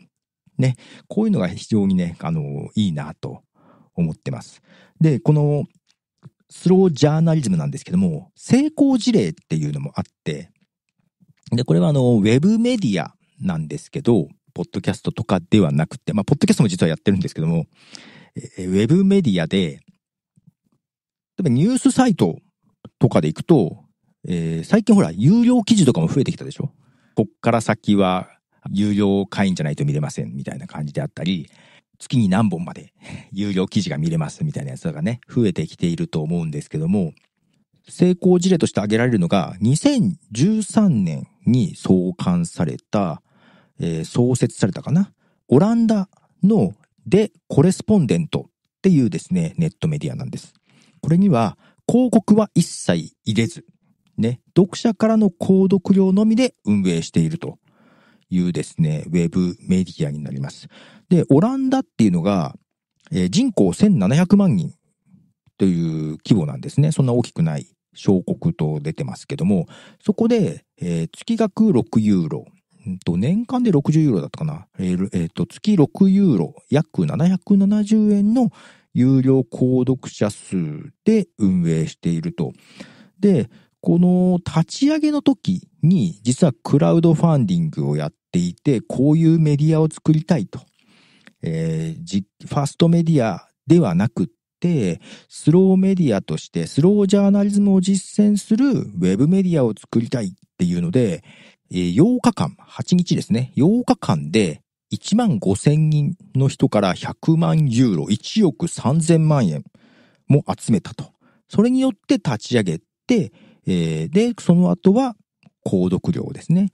ね。こういうのが非常にね、あの、いいなと思ってます。で、このスロージャーナリズムなんですけども、成功事例っていうのもあって、で、これはあの、ウェブメディアなんですけど、ポッドキャストとかではなくて、まあ、ポッドキャストも実はやってるんですけども、えウェブメディアで、例えばニュースサイトとかで行くと、えー、最近ほら、有料記事とかも増えてきたでしょこっから先は、有料会員じゃないと見れません、みたいな感じであったり、月に何本まで 有料記事が見れます、みたいなやつがね、増えてきていると思うんですけども、成功事例として挙げられるのが、2013年に創刊された、えー、創設されたかな。オランダのデ・コレスポンデントっていうですね、ネットメディアなんです。これには広告は一切入れず、ね、読者からの購読料のみで運営しているというですね、ウェブメディアになります。で、オランダっていうのが、えー、人口1700万人という規模なんですね。そんな大きくない小国と出てますけども、そこで、えー、月額6ユーロ、年間で60ユーロだったかな。えーえー、月6ユーロ、約770円の有料購読者数で運営していると。で、この立ち上げの時に、実はクラウドファンディングをやっていて、こういうメディアを作りたいと。えー、ファーストメディアではなくって、スローメディアとして、スロージャーナリズムを実践するウェブメディアを作りたいっていうので、8日間、8日ですね、8日間で1万5千人の人から100万ユーロ、1億3千万円も集めたと。それによって立ち上げて、えー、で、その後は、購読料ですね。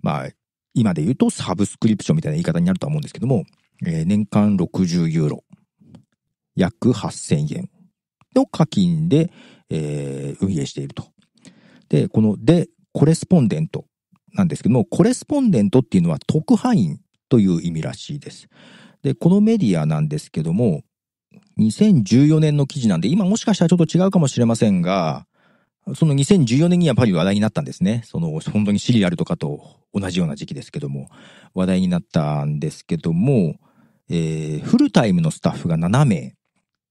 まあ、今で言うとサブスクリプションみたいな言い方になるとは思うんですけども、えー、年間60ユーロ、約8000円の課金で、えー、運営していると。で、この、で、コレスポンデントなんですけども、コレスポンデントっていうのは特派員という意味らしいです。で、このメディアなんですけども、2014年の記事なんで、今もしかしたらちょっと違うかもしれませんが、その2014年にやっぱり話題になったんですね。その、本当にシリアルとかと同じような時期ですけども、話題になったんですけども、えー、フルタイムのスタッフが7名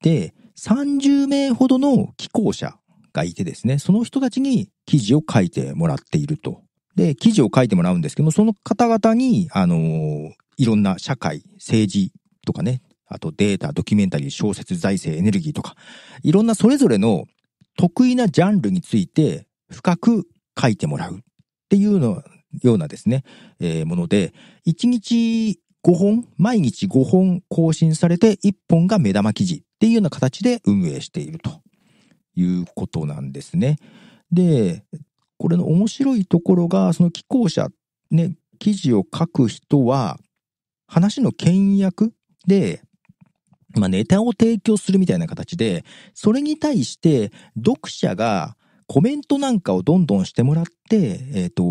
で、30名ほどの寄稿者がいてですね、その人たちに記事を書いてもらっているとで、記事を書いてもらうんですけども、その方々に、あのー、いろんな社会、政治とかね、あとデータ、ドキュメンタリー、小説、財政、エネルギーとか、いろんなそれぞれの得意なジャンルについて深く書いてもらうっていうのようなですね、えー、もので、1日5本、毎日5本更新されて1本が目玉記事っていうような形で運営しているということなんですね。で、これの面白いところが、その寄稿者、ね、記事を書く人は、話の倹約で、まあ、ネタを提供するみたいな形で、それに対して読者がコメントなんかをどんどんしてもらって、えっ、ー、と、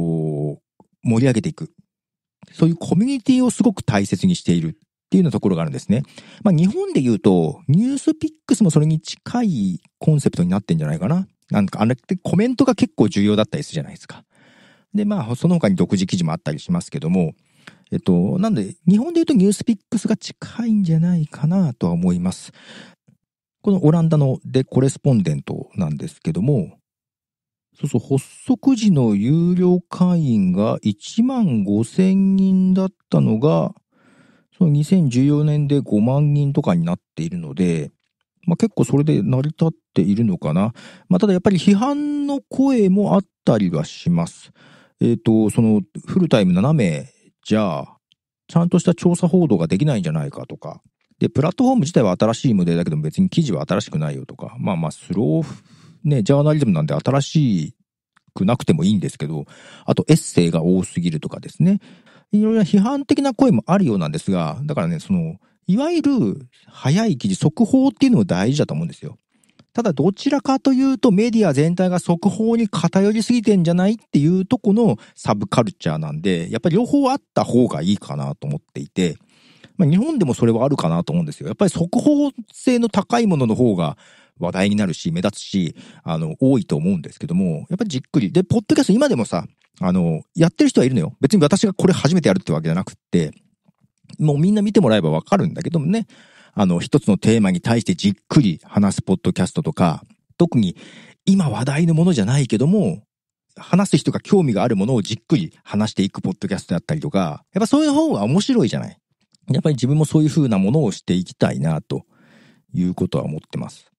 盛り上げていく。そういうコミュニティをすごく大切にしているっていうようなところがあるんですね。まあ、日本で言うと、ニュースピックスもそれに近いコンセプトになってんじゃないかな。なんかあれってコメントが結構重要だったりするじゃないですか。で、まあ、その他に独自記事もあったりしますけども、えっと、なんで、日本で言うとニュースピックスが近いんじゃないかなとは思います。このオランダのデコレスポンデントなんですけども、そうそう、発足時の有料会員が1万5千人だったのが、その2014年で5万人とかになっているので、まあ、結構それで成り立っているのかな。まあ、ただやっぱり批判の声もあったりはします。えっ、ー、と、そのフルタイム7名じゃあ、ちゃんとした調査報道ができないんじゃないかとか。で、プラットフォーム自体は新しい無ルだけど別に記事は新しくないよとか。まあまあ、スロー、ね、ジャーナリズムなんで新しくなくてもいいんですけど、あとエッセイが多すぎるとかですね。いろいろ批判的な声もあるようなんですが、だからね、その、いわゆる早い記事、速報っていうのも大事だと思うんですよ。ただどちらかというとメディア全体が速報に偏りすぎてんじゃないっていうとこのサブカルチャーなんで、やっぱり両方あった方がいいかなと思っていて、まあ、日本でもそれはあるかなと思うんですよ。やっぱり速報性の高いものの方が話題になるし、目立つし、あの、多いと思うんですけども、やっぱりじっくり。で、ポッドキャスト今でもさ、あの、やってる人はいるのよ。別に私がこれ初めてやるってわけじゃなくって、もうみんな見てもらえばわかるんだけどもね、あの、一つのテーマに対してじっくり話すポッドキャストとか、特に今話題のものじゃないけども、話す人が興味があるものをじっくり話していくポッドキャストだったりとか、やっぱそういう方が面白いじゃない。やっぱり自分もそういう風なものをしていきたいな、ということは思ってます。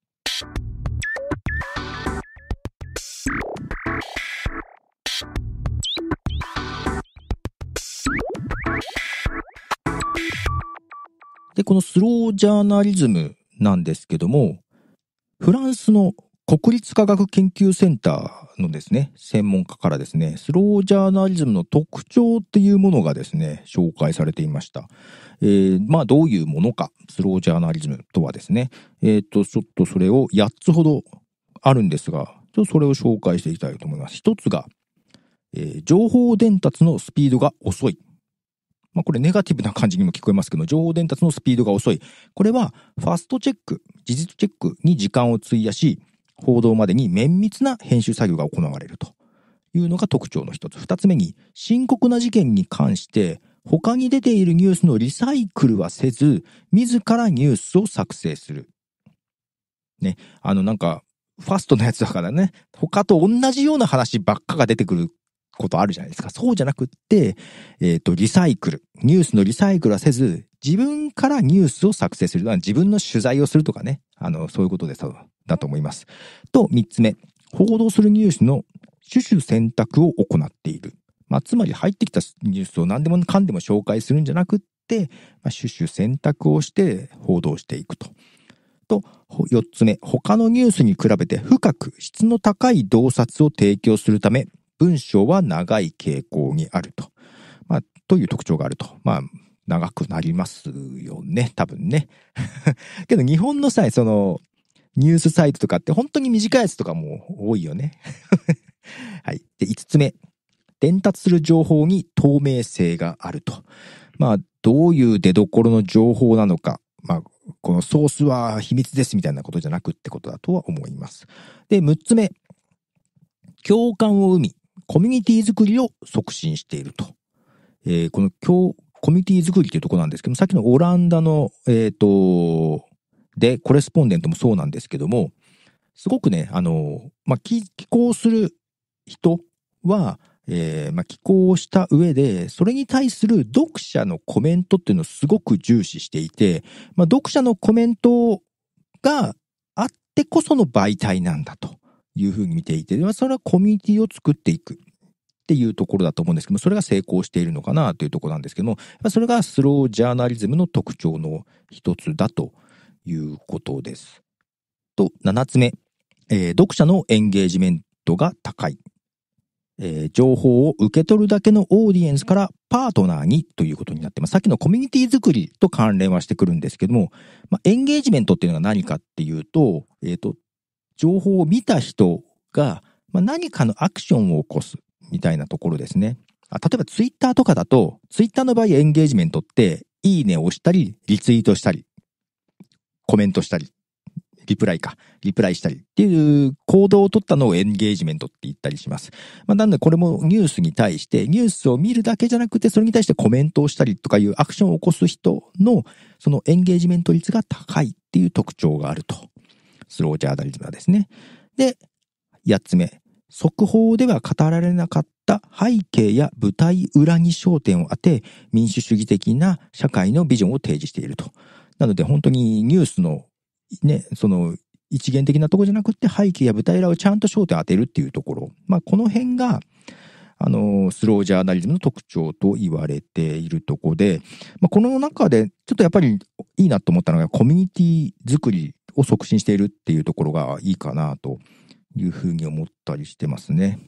で、このスロージャーナリズムなんですけども、フランスの国立科学研究センターのですね、専門家からですね、スロージャーナリズムの特徴っていうものがですね、紹介されていました。えー、まあどういうものか、スロージャーナリズムとはですね、えっ、ー、と、ちょっとそれを8つほどあるんですが、ちょっとそれを紹介していきたいと思います。一つが、えー、情報伝達のスピードが遅い。まあ、これネガティブな感じにも聞こえますけど、情報伝達のスピードが遅い。これは、ファストチェック、事実チェックに時間を費やし、報道までに綿密な編集作業が行われるというのが特徴の一つ。二つ目に、深刻な事件に関して、他に出ているニュースのリサイクルはせず、自らニュースを作成する。ね、あのなんか、ファストのやつだからね、他と同じような話ばっかが出てくることあるじゃないですか。そうじゃなくって、えっ、ー、と、リサイクル。ニュースのリサイクルはせず、自分からニュースを作成する。自分の取材をするとかね。あの、そういうことでそうだと思います。と、三つ目。報道するニュースの種々選択を行っている。まあ、つまり入ってきたニュースを何でもかんでも紹介するんじゃなくって、まあ、種々選択をして報道していくと。と、4つ目、他のニュースに比べて深く質の高い洞察を提供するため、文章は長い傾向にあると。まあ、という特徴があると。まあ、長くなりますよね、多分ね。けど日本のさ、その、ニュースサイトとかって本当に短いやつとかも多いよね。はい。で、5つ目。伝達する情報に透明性があると。まあ、どういう出どころの情報なのか。まあ、このソースは秘密ですみたいなことじゃなくってことだとは思います。で、6つ目。共感を生み、コミュニティづくりを促進していると。えー、この今日、コミュニティづくりというところなんですけども、さっきのオランダの、えっ、ー、と、で、コレスポンデントもそうなんですけども、すごくね、あの、まあ、寄稿する人は、えー、まあ、寄稿した上で、それに対する読者のコメントっていうのをすごく重視していて、まあ、読者のコメントがあってこその媒体なんだと。いうふうに見ていて、まあ、それはコミュニティを作っていく。っていうところだと思うんですけども、それが成功しているのかなというところなんですけども、それがスロージャーナリズムの特徴の一つだということです。と、7つ目、えー、読者のエンゲージメントが高い。えー、情報を受け取るだけのオーディエンスからパートナーにということになってます。さっきのコミュニティ作りと関連はしてくるんですけども、まあ、エンゲージメントっていうのは何かっていうと、えっ、ー、と、情報を見た人が、まあ、何かのアクションを起こすみたいなところですね。あ例えばツイッターとかだと、ツイッターの場合エンゲージメントって、いいねを押したり、リツイートしたり、コメントしたり、リプライか、リプライしたりっていう行動を取ったのをエンゲージメントって言ったりします。まあ、なのでこれもニュースに対して、ニュースを見るだけじゃなくて、それに対してコメントをしたりとかいうアクションを起こす人の、そのエンゲージメント率が高いっていう特徴があるとスロージャーナリズムですね。で、8つ目。速報では語られなかった背景や舞台裏に焦点を当て、民主主義的な社会のビジョンを提示していると。なので本当にニュースのね、その一元的なとこじゃなくて背景や舞台裏をちゃんと焦点を当てるっていうところ。まあこの辺が、あの、スロージャーナリズムの特徴と言われているとこで、まあ、この中でちょっとやっぱりいいなと思ったのがコミュニティ作りを促進しているっていうところがいいかなというふうに思ったりしてますね。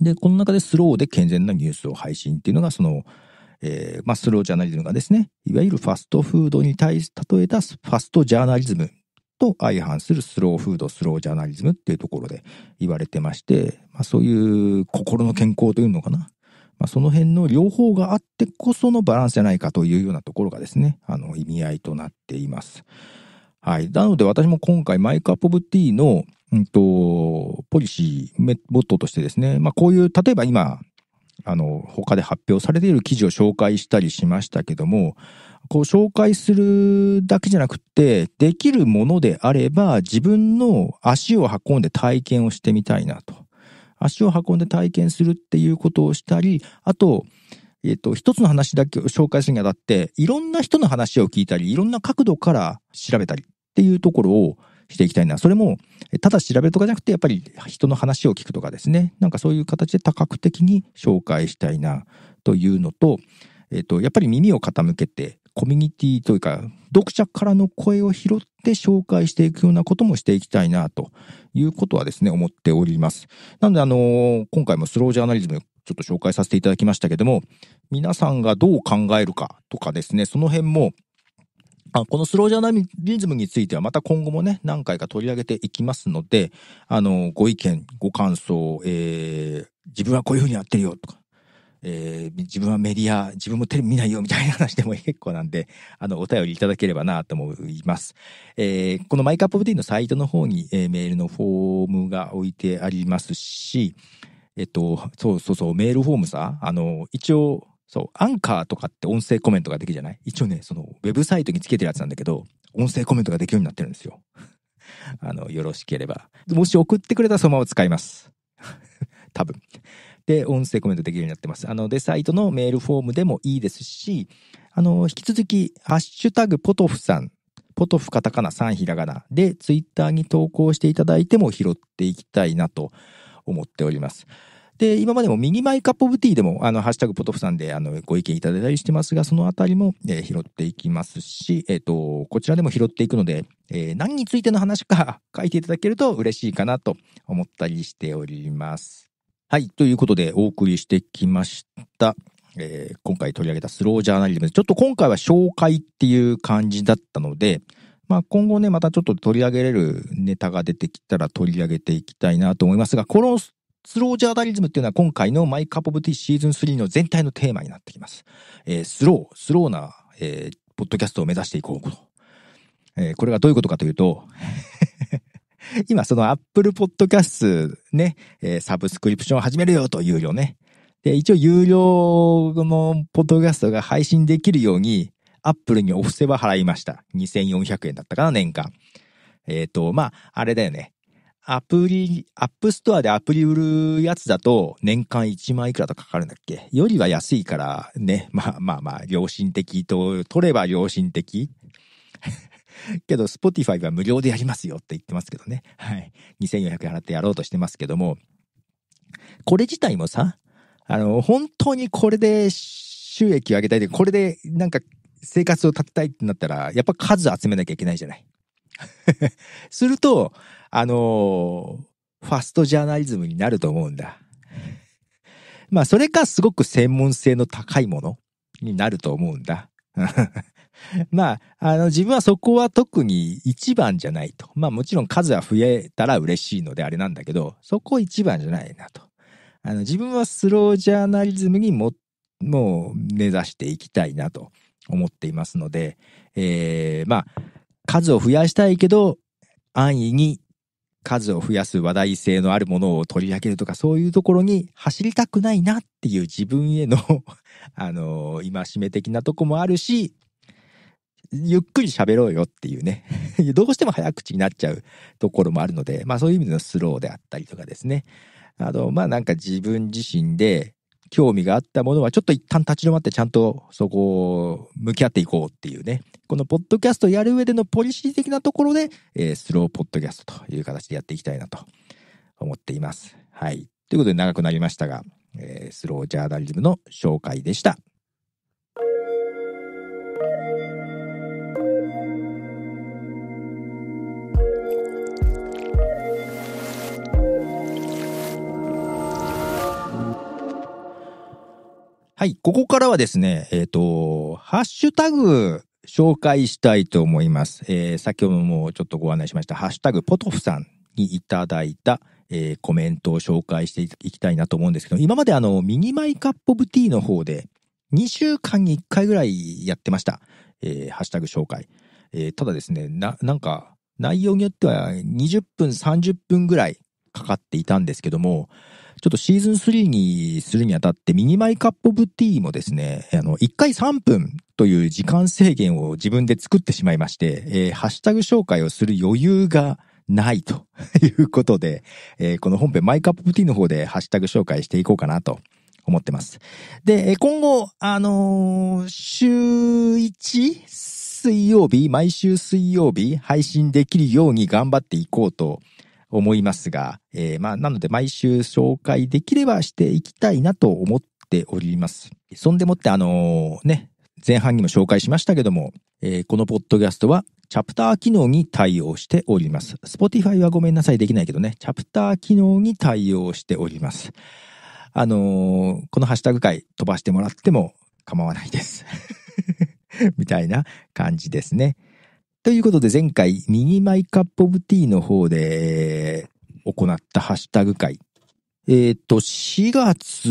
で、この中でスローで健全なニュースを配信っていうのが、その、えー、まあ、スロージャーナリズムがですね、いわゆるファストフードに対し、例えたファストジャーナリズムと相反するスローフード、スロージャーナリズムっていうところで言われてまして、まあ、そういう心の健康というのかな。まあ、その辺の両方があってこそのバランスじゃないかというようなところがですね、あの意味合いとなっています。はい。なので私も今回マイクアップオブティーの、うんと、ポリシー、メットとしてですね、まあこういう、例えば今、あの、他で発表されている記事を紹介したりしましたけども、こう紹介するだけじゃなくて、できるものであれば自分の足を運んで体験をしてみたいなと。足を運んで体験するっていうことをしたり、あと、えっ、と、一つの話だけを紹介するにあたって、いろんな人の話を聞いたり、いろんな角度から調べたりっていうところをしていきたいな。それも、ただ調べるとかじゃなくて、やっぱり人の話を聞くとかですね。なんかそういう形で多角的に紹介したいなというのと、えっ、と、やっぱり耳を傾けて、コミュニティというか、読者からの声を拾って紹介していくようなこともしていきたいな、ということはですね、思っております。なので、あのー、今回もスロージャーナリズムちょっと紹介させていただきましたけども、皆さんがどう考えるかとかですね、その辺も、あこのスロージャーナリズムについてはまた今後もね、何回か取り上げていきますので、あの、ご意見、ご感想、えー、自分はこういうふうにやってるよとか、えー、自分はメディア、自分もテレビ見ないよみたいな話でも結構なんで、あの、お便りいただければなと思います。えー、このマイカップディのサイトの方に、えー、メールのフォームが置いてありますし、えっと、そうそうそう、メールフォームさ、あの、一応、そう、アンカーとかって音声コメントができるじゃない一応ね、その、ウェブサイトにつけてるやつなんだけど、音声コメントができるようになってるんですよ。あの、よろしければ。もし送ってくれたらそのまま使います。多分。で、音声コメントできるようになってます。あの、で、サイトのメールフォームでもいいですし、あの、引き続き、ハッシュタグポトフさん、ポトフカタカナ、さんひらがなで、ツイッターに投稿していただいても拾っていきたいなと思っております。で、今までもミニマイカップオブティーでも、あの、ハッシュタグポトフさんで、あの、ご意見いただいたりしてますが、そのあたりも、えー、拾っていきますし、えっ、ー、と、こちらでも拾っていくので、えー、何についての話か 書いていただけると嬉しいかなと思ったりしております。はい、ということでお送りしてきました。え今回取り上げたスロージャーナリズム。ちょっと今回は紹介っていう感じだったので、まあ、今後ね、またちょっと取り上げれるネタが出てきたら取り上げていきたいなと思いますが、このスロージャーナリズムっていうのは今回のマイカポプブティシーズン3の全体のテーマになってきます。えー、スロー、スローな、えー、ポッドキャストを目指していこうと。えー、これがどういうことかというと 今その Apple Podcast ね、えー、サブスクリプションを始めるよというよね。で、一応有料のポッドキャストが配信できるように、アップルにお布施は払いました。2400円だったかな、年間。えっ、ー、と、まあ、あれだよね。アプリ、アップストアでアプリ売るやつだと年間1万いくらとかかるんだっけよりは安いからね、まあまあまあ、良心的と、取れば良心的。けど、Spotify は無料でやりますよって言ってますけどね。はい。2400円払ってやろうとしてますけども、これ自体もさ、あの、本当にこれで収益を上げたいで、これでなんか生活を立てたいってなったら、やっぱ数集めなきゃいけないじゃない。すると、あのー、ファストジャーナリズムになると思うんだ。まあ、それかすごく専門性の高いものになると思うんだ。まあ、あの、自分はそこは特に一番じゃないと。まあ、もちろん数は増えたら嬉しいのであれなんだけど、そこ一番じゃないなと。あの、自分はスロージャーナリズムにも、もう目指していきたいなと。思っていますので、えー、まあ、数を増やしたいけど、安易に数を増やす話題性のあるものを取り上げるとか、そういうところに走りたくないなっていう自分への あのー、戒め的なとこもあるし、ゆっくり喋ろうよっていうね どうしても早口になっちゃうところもあるので、まあそういう意味でのスローであったりとかですね。あの、まあなんか自分自身で、興味があったものはちょっと一旦立ち止まってちゃんとそこを向き合っていこうっていうね、このポッドキャストやる上でのポリシー的なところで、えー、スローポッドキャストという形でやっていきたいなと思っています。はい。ということで長くなりましたが、えー、スロージャーナリズムの紹介でした。はい、ここからはですね、えっ、ー、と、ハッシュタグ紹介したいと思います。えー、先ほどもちょっとご案内しました、ハッシュタグポトフさんにいただいた、えー、コメントを紹介していきたいなと思うんですけど、今まであの、ミニマイカップオブティーの方で、2週間に1回ぐらいやってました。えー、ハッシュタグ紹介。えー、ただですね、な、なんか、内容によっては20分、30分ぐらいかかっていたんですけども、ちょっとシーズン3にするにあたって、ミニマイカップオブティーもですね、あの、1回3分という時間制限を自分で作ってしまいまして、えー、ハッシュタグ紹介をする余裕がないと いうことで、えー、この本編マイカップオブティーの方でハッシュタグ紹介していこうかなと思ってます。で、今後、あのー、週 1? 水曜日、毎週水曜日配信できるように頑張っていこうと思いますが、えー、まあ、なので毎週紹介できればしていきたいなと思っております。そんでもってあのね、前半にも紹介しましたけども、えー、このポッドキャストはチャプター機能に対応しております。Spotify はごめんなさい、できないけどね、チャプター機能に対応しております。あのー、このハッシュタグ回飛ばしてもらっても構わないです。みたいな感じですね。ということで前回ミニマイカップオブティーの方で行ったハッシュタグ会。えっ、ー、と、4月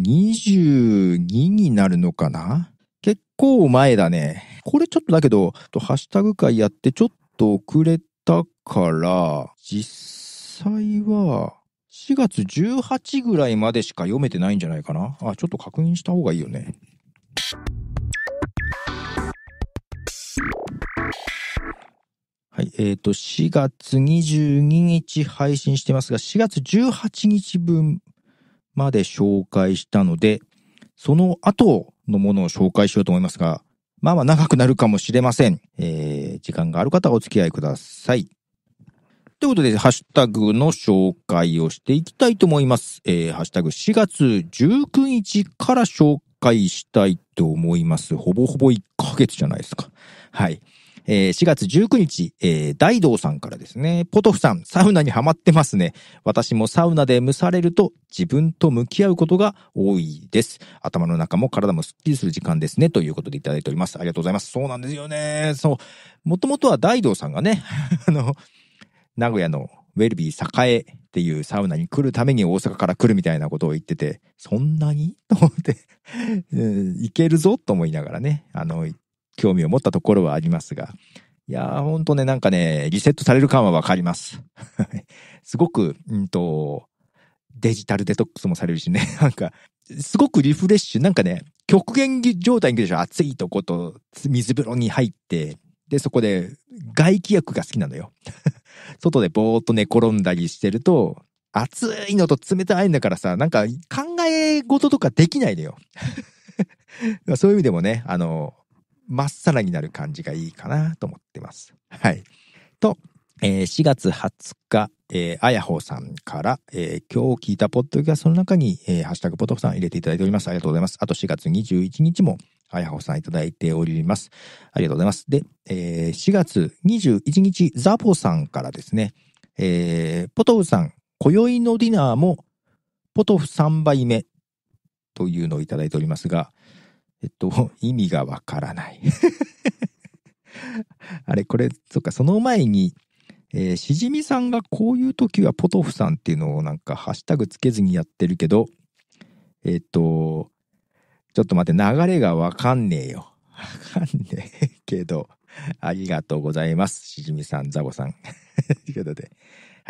22になるのかな結構前だね。これちょっとだけど、ハッシュタグ会やってちょっと遅れたから、実際は4月18ぐらいまでしか読めてないんじゃないかな。あ、ちょっと確認した方がいいよね。はい、えっ、ー、と、4月22日配信してますが、4月18日分まで紹介したので、その後のものを紹介しようと思いますが、まあまあ長くなるかもしれません。えー、時間がある方はお付き合いください。ということで、ハッシュタグの紹介をしていきたいと思います。えー、ハッシュタグ4月19日から紹介したいと思います。ほぼほぼ1ヶ月じゃないですか。はい。4月19日、大道さんからですね、ポトフさん、サウナにハマってますね。私もサウナで蒸されると自分と向き合うことが多いです。頭の中も体もスッキリする時間ですね。ということでいただいております。ありがとうございます。そうなんですよね。そう。もともとは大道さんがね、あの、名古屋のウェルビー栄っていうサウナに来るために大阪から来るみたいなことを言ってて、そんなにと思って、行けるぞと思いながらね、あの、興味を持ったところはありますが、いやー、ほんとね、なんかね、リセットされる感はわかります。すごく、うんと、デジタルデトックスもされるしね、なんか、すごくリフレッシュ、なんかね、極限状態に行くでしょ。暑いとこと、水風呂に入って、で、そこで、外気浴が好きなのよ。外でぼーっと寝転んだりしてると、暑いのと冷たいんだからさ、なんか考え事とかできないのよ。そういう意味でもね、あの、まっさらになる感じがいいかなと思ってます。はい。と、えー、4月20日、えあやほさんから、えー、今日聞いたポッドキャストの中に、えー、ハッシュタグポトフさん入れていただいております。ありがとうございます。あと4月21日も、あやほさんいただいております。ありがとうございます。で、えー、4月21日、ザポさんからですね、えー、ポトフさん、今宵のディナーも、ポトフ3杯目というのをいただいておりますが、えっと、意味がわからない あれ、これ、そっか、その前に、えー、しじみさんがこういう時はポトフさんっていうのをなんかハッシュタグつけずにやってるけど、えっ、と、ちょっと待って、流れがわかんねえよ。わかんねえけど、ありがとうございます。しじみさん、ザボさん。ということで、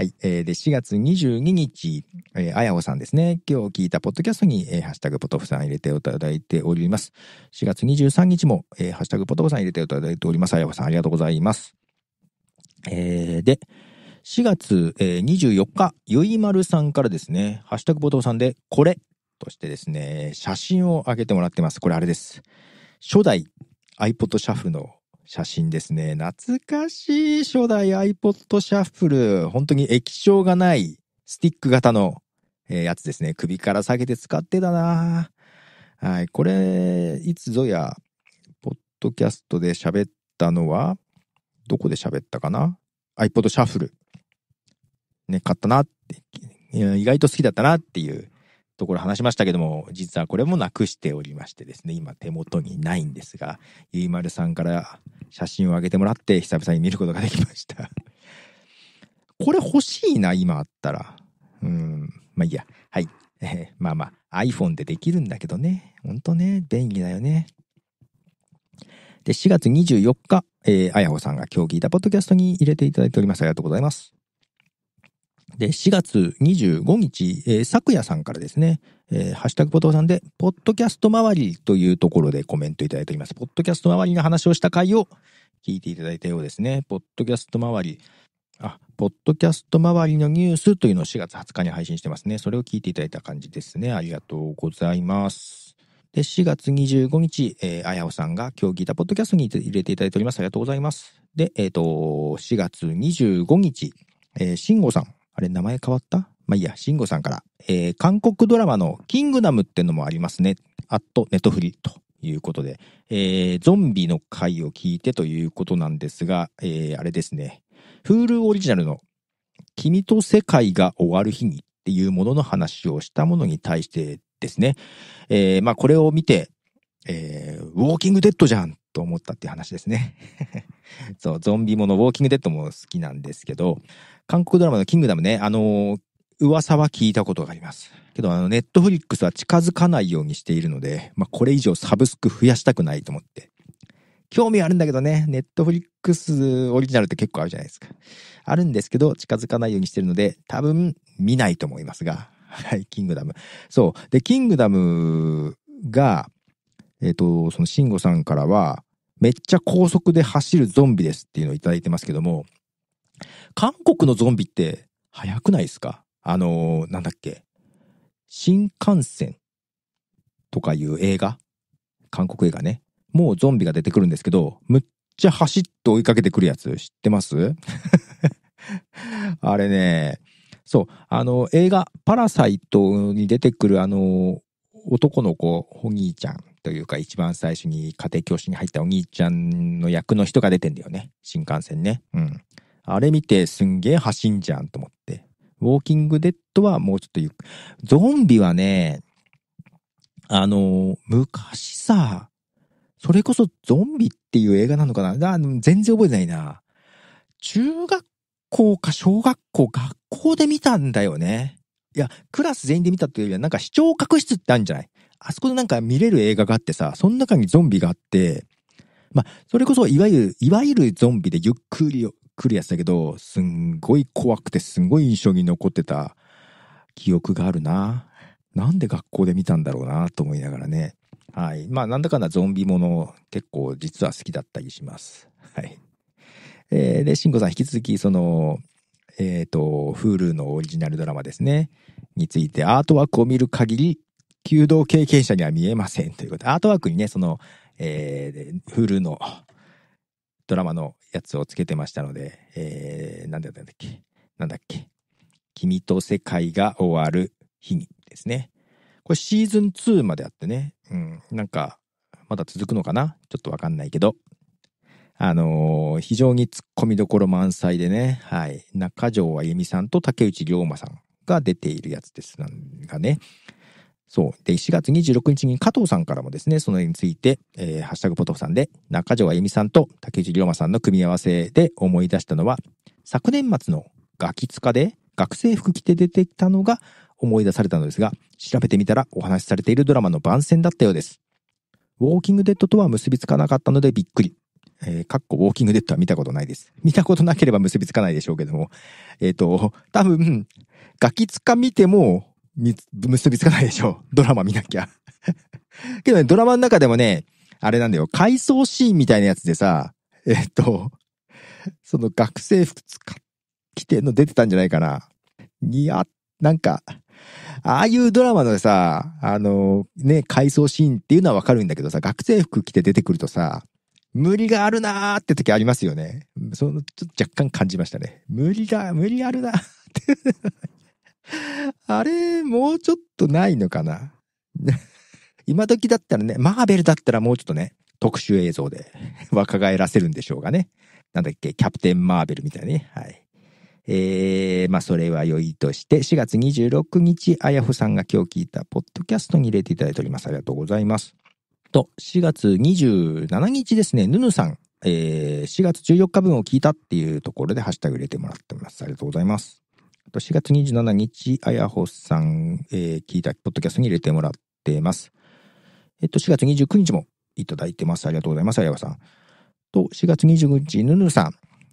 はい。えー、で、4月22日、えー、あやおさんですね。今日聞いたポッドキャストに、えー、ハッシュタグポトフさん入れていただいております。4月23日も、えー、ハッシュタグポトフさん入れていただいております。あやおさん、ありがとうございます。えー、で、4月、えー、24日、ゆいまるさんからですね、ハッシュタグポトフさんで、これとしてですね、写真を上げてもらってます。これあれです。初代 iPod シャフの写真ですね。懐かしい初代 iPod シャッフル。本当に液晶がないスティック型の、えやつですね。首から下げて使ってたなはい。これ、いつぞや、ポッドキャストで喋ったのは、どこで喋ったかな ?iPod シャッフル。ね、買ったなって、意外と好きだったなっていうところ話しましたけども、実はこれもなくしておりましてですね、今手元にないんですが、ゆいまるさんから写真をあげてもらって、久々に見ることができました これ欲しいな、今あったら。うん、まあいいや。はい。えー、まあまあ、iPhone でできるんだけどね。ほんとね、便利だよね。で、4月24日、えー、あやほさんが今日聞いたポッドキャストに入れていただいております。ありがとうございます。で、4月25日、えー、昨夜さんからですね、えー、ハッシュタグポトさんで、ポッドキャスト周りというところでコメントいただいております。ポッドキャスト周りの話をした回を聞いていただいたようですね。ポッドキャスト周り、あ、ポッドキャスト周りのニュースというのを4月20日に配信してますね。それを聞いていただいた感じですね。ありがとうございます。で、4月25日、えー、あやおさんが今日聞いたポッドキャストに入れていただいております。ありがとうございます。で、えっ、ー、と、4月25日、えー、しんごさんあれ、名前変わったまあいいや、慎吾さんから。えー、韓国ドラマのキングダムってのもありますね。アットネットフリということで。えー、ゾンビの回を聞いてということなんですが、えー、あれですね。フールオリジナルの君と世界が終わる日にっていうものの話をしたものに対してですね。えー、まあこれを見て、えー、ウォーキングデッドじゃんと思ったっていう話ですね。そう、ゾンビものウォーキングデッドも好きなんですけど、韓国ドラマのキングダムね、あのー、噂は聞いたことがあります。けど、あの、ネットフリックスは近づかないようにしているので、まあ、これ以上サブスク増やしたくないと思って。興味あるんだけどね、ネットフリックスオリジナルって結構あるじゃないですか。あるんですけど、近づかないようにしてるので、多分見ないと思いますが、はい、キングダム。そう。で、キングダムが、えっ、ー、と、その、シンゴさんからは、めっちゃ高速で走るゾンビですっていうのをいただいてますけども、韓国のゾンビって早くないですかあのー、なんだっけ。新幹線とかいう映画韓国映画ね。もうゾンビが出てくるんですけど、むっちゃ走って追いかけてくるやつ知ってます あれね。そう、あの、映画、パラサイトに出てくるあの、男の子、お兄ちゃんというか、一番最初に家庭教師に入ったお兄ちゃんの役の人が出てんだよね。新幹線ね。うん。あれ見てすんげえ走んじゃんと思って。ウォーキングデッドはもうちょっとゆっゾンビはね、あの、昔さ、それこそゾンビっていう映画なのかな全然覚えてないな。中学校か小学校、学校で見たんだよね。いや、クラス全員で見たというよりは、なんか視聴覚室ってあるんじゃないあそこでなんか見れる映画があってさ、その中にゾンビがあって、まあ、それこそ、いわゆる、いわゆるゾンビでゆっくり来るやつだけど、すんごい怖くてすんごい印象に残ってた記憶があるな。なんで学校で見たんだろうなと思いながらね。はい。まあ、なんだかんだゾンビもの結構実は好きだったりします。はい。えー、で、慎吾さん引き続き、その、えっ、ー、と、Hulu のオリジナルドラマですね。について、アートワークを見る限り、弓道経験者には見えませんということで、アートワークにね、その、えー、Hulu のドラマのやつをつけてましたので、えー、なんだったんだっけ、なんだっけ、君と世界が終わる日にですね。これシーズン2まであってね、うん、なんか、まだ続くのかなちょっとわかんないけど。あのー、非常に突っ込みどころ満載でね、はい。中条あゆみさんと竹内涼真さんが出ているやつです、なんがね。そう。で、4月26日に加藤さんからもですね、その絵について、えー、ハッシュタグポトフさんで、中条あゆみさんと竹内龍馬さんの組み合わせで思い出したのは、昨年末のガキツカで学生服着て出てきたのが思い出されたのですが、調べてみたらお話しされているドラマの番宣だったようです。ウォーキングデッドとは結びつかなかったのでびっくり。えー、かっこウォーキングデッドは見たことないです。見たことなければ結びつかないでしょうけども。えっ、ー、と、多分、ガキツカ見ても、結びつかないでしょ。ドラマ見なきゃ けどね、ドラマの中でもね、あれなんだよ、回想シーンみたいなやつでさ、えっと、その学生服着ての出てたんじゃないかな。いや、なんか、ああいうドラマのさ、あのね、回想シーンっていうのはわかるんだけどさ、学生服着て出てくるとさ、無理があるなーって時ありますよね。その、ちょっと若干感じましたね。無理だ、無理あるなーって あれ、もうちょっとないのかな 今時だったらね、マーベルだったらもうちょっとね、特殊映像で 若返らせるんでしょうがね。なんだっけ、キャプテン・マーベルみたいなね。はい。えー、まあそれは良いとして、4月26日、あやふさんが今日聞いたポッドキャストに入れていただいております。ありがとうございます。と、4月27日ですね、ぬぬさん、えー、4月14日分を聞いたっていうところでハッシュタグ入れてもらってます。ありがとうございます。4月27日、あやほさん、えー、聞いたポッドキャストに入れてもらってます。えっと、4月29日もいただいてます。ありがとうございます、あやほさん。と、4月29日、ぬぬさん。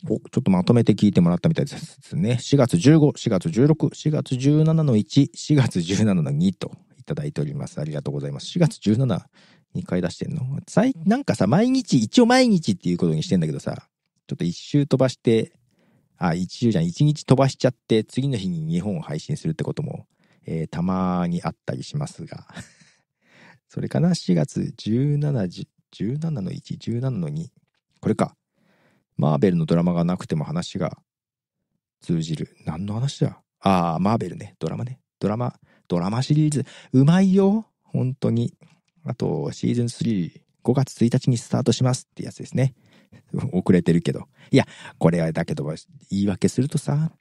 お、ちょっとまとめて聞いてもらったみたいですね。4月15、4月16、4月17の1、4月17の2といただいております。ありがとうございます。4月17、2回出してんのなんかさ、毎日、一応毎日っていうことにしてんだけどさ、ちょっと一周飛ばして、あ、一週じゃん、一日飛ばしちゃって、次の日に日本を配信するってことも、えー、たまにあったりしますが それかな、4月17、17の1、17の2。これか。マーベルのドラマがなくても話が通じる。何の話だああ、マーベルね。ドラマね。ドラマ、ドラマシリーズ。うまいよ。本当に。あと、シーズン3、5月1日にスタートしますってやつですね。遅れてるけど。いや、これはだけど、言い訳するとさ、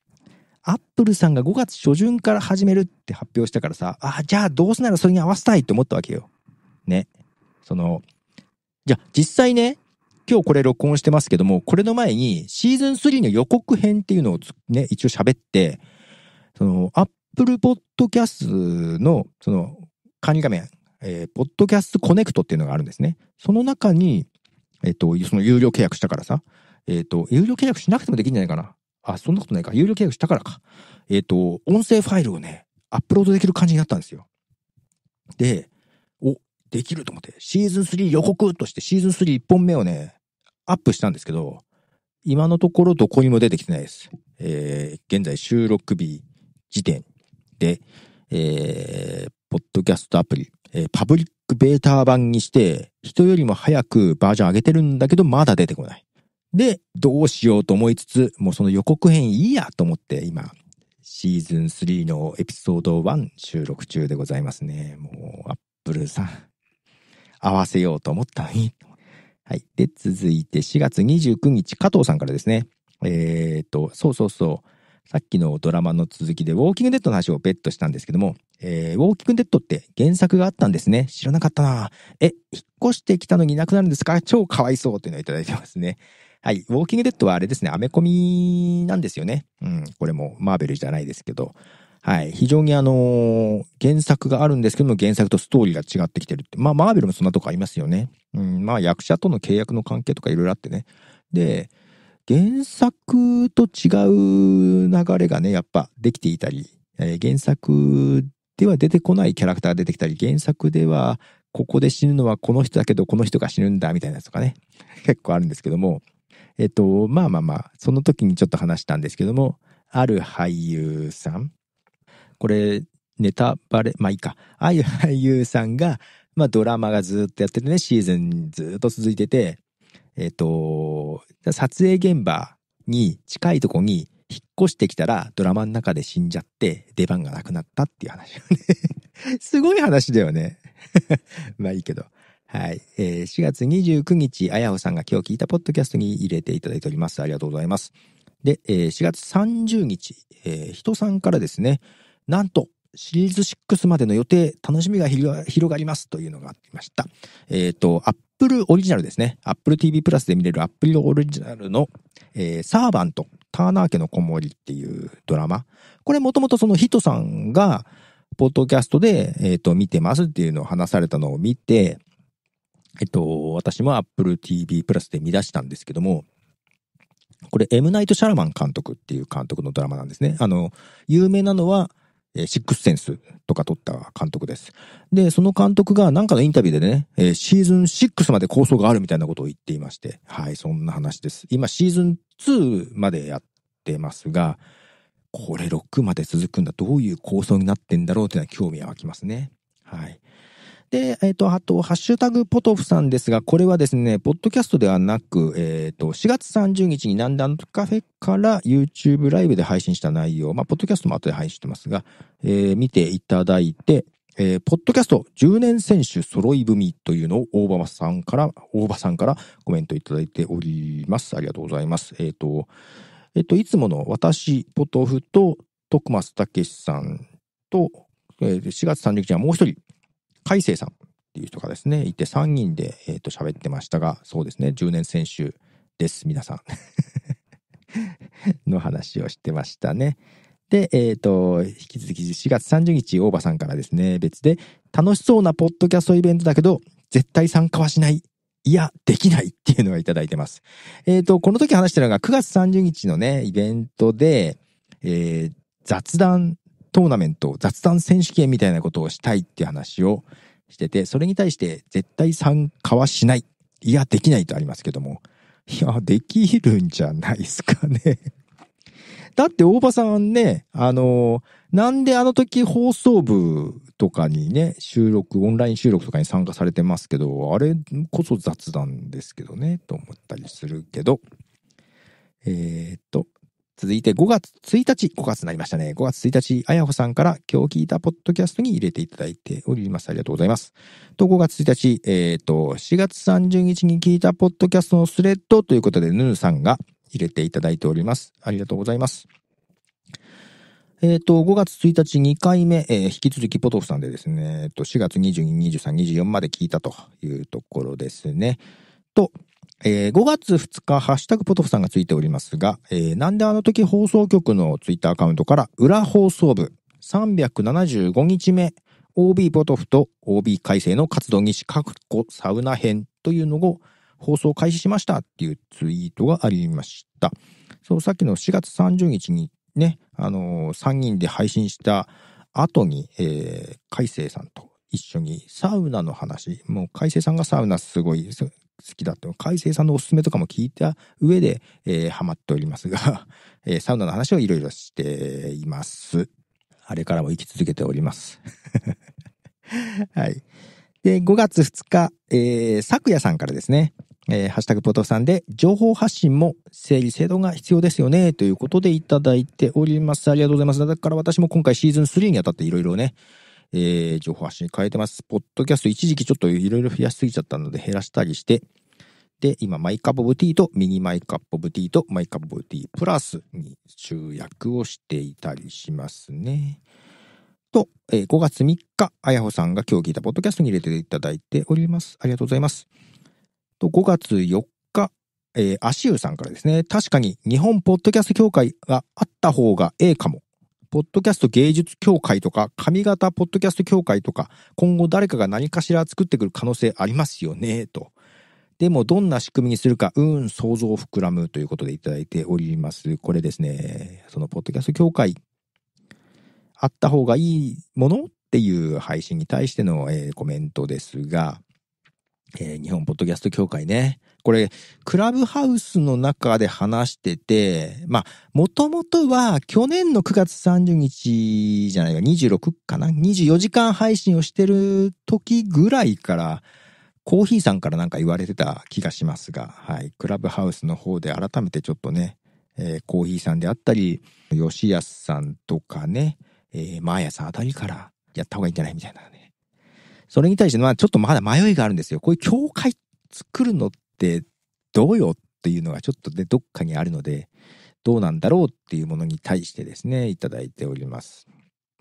アップルさんが5月初旬から始めるって発表したからさ、あ、じゃあどうせならそれに合わせたいって思ったわけよ。ね。その、じゃあ実際ね、今日これ録音してますけども、これの前にシーズン3の予告編っていうのをね、一応喋って、その、アップルポッドキャストの、その、管理画面、えー、ポッドキャストコネクトっていうのがあるんですね。その中に、えっと、その有料契約したからさ、えっと、有料契約しなくてもできんじゃないかな。あ、そんなことないか。有料契約したからか。えっと、音声ファイルをね、アップロードできる感じになったんですよ。で、お、できると思って、シーズン3予告としてシーズン3 1本目をね、アップしたんですけど、今のところどこにも出てきてないです。えー、現在収録日時点で、えー、ポッドキャストアプリ、えー、パブリックベータ版にして、人よりも早くバージョン上げてるんだけど、まだ出てこない。で、どうしようと思いつつ、もうその予告編いいやと思って、今、シーズン3のエピソード1収録中でございますね。もう、アップルさん、合わせようと思ったのに。はい。で、続いて4月29日、加藤さんからですね。えー、っと、そうそうそう。さっきのドラマの続きで、ウォーキングデッドの話をベットしたんですけども、えー、ウォーキングデッドって原作があったんですね。知らなかったなえ、引っ越してきたのにいなくなるんですか超かわいそうというのをいただいてますね。はい。ウォーキングデッドはあれですね、アメコミなんですよね。うん。これもマーベルじゃないですけど。はい。非常にあのー、原作があるんですけども、原作とストーリーが違ってきてるって。まあ、マーベルもそんなとこありますよね。うん。まあ、役者との契約の関係とかいろいろあってね。で、原作と違う流れがね、やっぱできていたり、えー、原作では出てこないキャラクターが出てきたり、原作では、ここで死ぬのはこの人だけど、この人が死ぬんだ、みたいなやつとかね。結構あるんですけども。えっと、まあまあまあ、その時にちょっと話したんですけども、ある俳優さん。これ、ネタバレ、まあいいか。ああいう俳優さんが、まあドラマがずっとやっててね、シーズンずっと続いてて、えっと、撮影現場に近いとこに引っ越してきたらドラマの中で死んじゃって出番がなくなったっていう話よね すごい話だよね まあいいけど。はい。えー、4月29日、あやほさんが今日聞いたポッドキャストに入れていただいております。ありがとうございます。で、えー、4月30日、えー、人さんからですね、なんと、シリーズ6までの予定、楽しみが広がりますというのがありました。えっ、ー、と、Apple オリジナルですね。Apple TV プラスで見れる Apple オリジナルの、えー、サーバントターナー家の子守っていうドラマ。これもともとそのヒトさんが、ポッドキャストで、えっ、ー、と、見てますっていうのを話されたのを見て、えっ、と、私も Apple TV プラスで見出したんですけども、これ、M ナイト・シャラマン監督っていう監督のドラマなんですね。あの、有名なのは、えシックスセンスとか撮った監督です。で、その監督がなんかのインタビューでね、えー、シーズン6まで構想があるみたいなことを言っていまして、はい、そんな話です。今、シーズン2までやってますが、これ6まで続くんだ、どういう構想になってんだろうというのは興味は湧きますね。はい。で、えっ、ー、と、あと、ハッシュタグポトフさんですが、これはですね、ポッドキャストではなく、えっ、ー、と、4月30日に何段カフェから YouTube ライブで配信した内容、まあ、ポッドキャストも後で配信してますが、えー、見ていただいて、えー、ポッドキャスト10年選手揃い踏みというのを大場さんから、大場さんからコメントいただいております。ありがとうございます。えっ、ー、と、えっ、ー、と、いつもの私、ポトフと、徳松武さんと、えー、4月30日はもう一人、海星さんっていう人がですね、いて3人で、えー、と、喋ってましたが、そうですね、10年選手です、皆さん。の話をしてましたね。で、えっ、ー、と、引き続き4月30日、大場さんからですね、別で、楽しそうなポッドキャストイベントだけど、絶対参加はしない。いや、できないっていうのがいただいてます。えっ、ー、と、この時話したのが9月30日のね、イベントで、えー、雑談トーナメント、雑談選手権みたいなことをしたいっていう話をしてて、それに対して絶対参加はしない。いや、できないとありますけども。いや、できるんじゃないですかねだって大場さんね、あの、なんであの時放送部とかにね、収録、オンライン収録とかに参加されてますけど、あれこそ雑談ですけどね、と思ったりするけど。えー、っと、続いて5月1日、5月になりましたね。5月1日、あやほさんから今日聞いたポッドキャストに入れていただいております。ありがとうございます。と、5月1日、えー、っと、4月30日に聞いたポッドキャストのスレッドということで、ヌヌさんが、入れていただいております。ありがとうございます。えっ、ー、と、5月1日2回目、えー、引き続きポトフさんでですね、えっ、ー、と、4月22、23、24まで聞いたというところですね。と、えー、5月2日、ハッシュタグポトフさんがついておりますが、えー、なんであの時放送局のツイッターアカウントから、裏放送部375日目、OB ポトフと OB 改正の活動日誌、かっこサウナ編というのを、放送開始しましたっていうツイートがありました。そう、さっきの4月30日にね、あのー、3人で配信した後に、えー、海星さんと一緒にサウナの話、もう海星さんがサウナすごい好きだって、海星さんのおすすめとかも聞いた上で、えー、ハマっておりますが、えー、サウナの話をいろいろしています。あれからも生き続けております。はい。で、5月2日、えー、昨夜さんからですね、えー、ハッシュタグポトフさんで、情報発信も整理制度が必要ですよね、ということでいただいております。ありがとうございます。だから私も今回シーズン3にあたっていろいろね、えー、情報発信変えてます。ポッドキャスト一時期ちょっといろいろ増やしすぎちゃったので減らしたりして、で、今、マイカップオブティーとミニマイカップオブティーとマイカップオブティープラスに集約をしていたりしますね。と、えー、5月3日、あやほさんが今日聞いたポッドキャストに入れていただいております。ありがとうございます。と5月4日、えー、足湯さんからですね、確かに日本ポッドキャスト協会があった方がええかも。ポッドキャスト芸術協会とか、上方ポッドキャスト協会とか、今後誰かが何かしら作ってくる可能性ありますよね、と。でも、どんな仕組みにするか、うん、想像膨らむということでいただいております。これですね、そのポッドキャスト協会、あった方がいいものっていう配信に対しての、えー、コメントですが、えー、日本ポッドキャスト協会ね。これ、クラブハウスの中で話してて、まあ、もともとは去年の9月30日じゃないか、26かな ?24 時間配信をしてる時ぐらいから、コーヒーさんからなんか言われてた気がしますが、はい、クラブハウスの方で改めてちょっとね、えー、コーヒーさんであったり、吉安さんとかね、えー、毎朝あたりからやった方がいいんじゃないみたいなね、それに対して、まあちょっとまだ迷いがあるんですよ。こういう教会作るのってどうよっていうのがちょっとでどっかにあるので、どうなんだろうっていうものに対してですね、いただいております。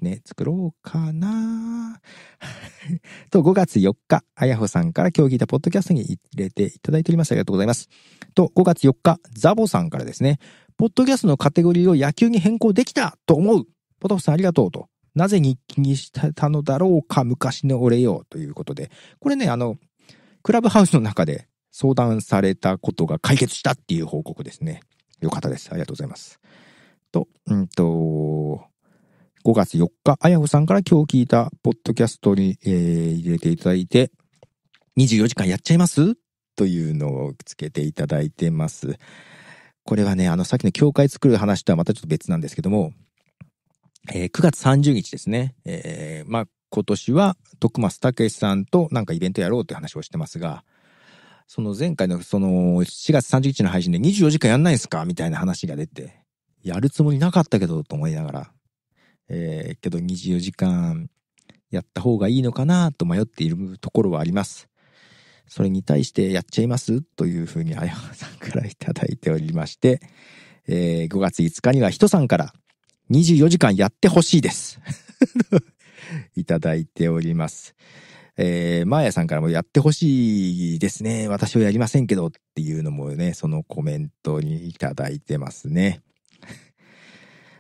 ね、作ろうかな と、5月4日、あやほさんから今日聞いたポッドキャストに入れていただいております。ありがとうございます。と、5月4日、ザボさんからですね、ポッドキャストのカテゴリーを野球に変更できたと思う。ポトフさんありがとうと。なぜ日記にしたのだろうか、昔の俺よ、ということで。これね、あの、クラブハウスの中で相談されたことが解決したっていう報告ですね。よかったです。ありがとうございます。と、うんと、5月4日、あやほさんから今日聞いたポッドキャストに、えー、入れていただいて、24時間やっちゃいますというのをつけていただいてます。これはね、あの、さっきの教会作る話とはまたちょっと別なんですけども、えー、9月30日ですね。えー、まあ、今年は徳松武さんとなんかイベントやろうって話をしてますが、その前回のその4月30日の配信で24時間やんないんすかみたいな話が出て、やるつもりなかったけどと思いながら、えー、けど24時間やった方がいいのかなと迷っているところはあります。それに対してやっちゃいますというふうにあやはさんからいただいておりまして、えー、5月5日にはひとさんから24時間やってほしいです。いただいております。えー、マーヤさんからもやってほしいですね。私はやりませんけどっていうのもね、そのコメントにいただいてますね。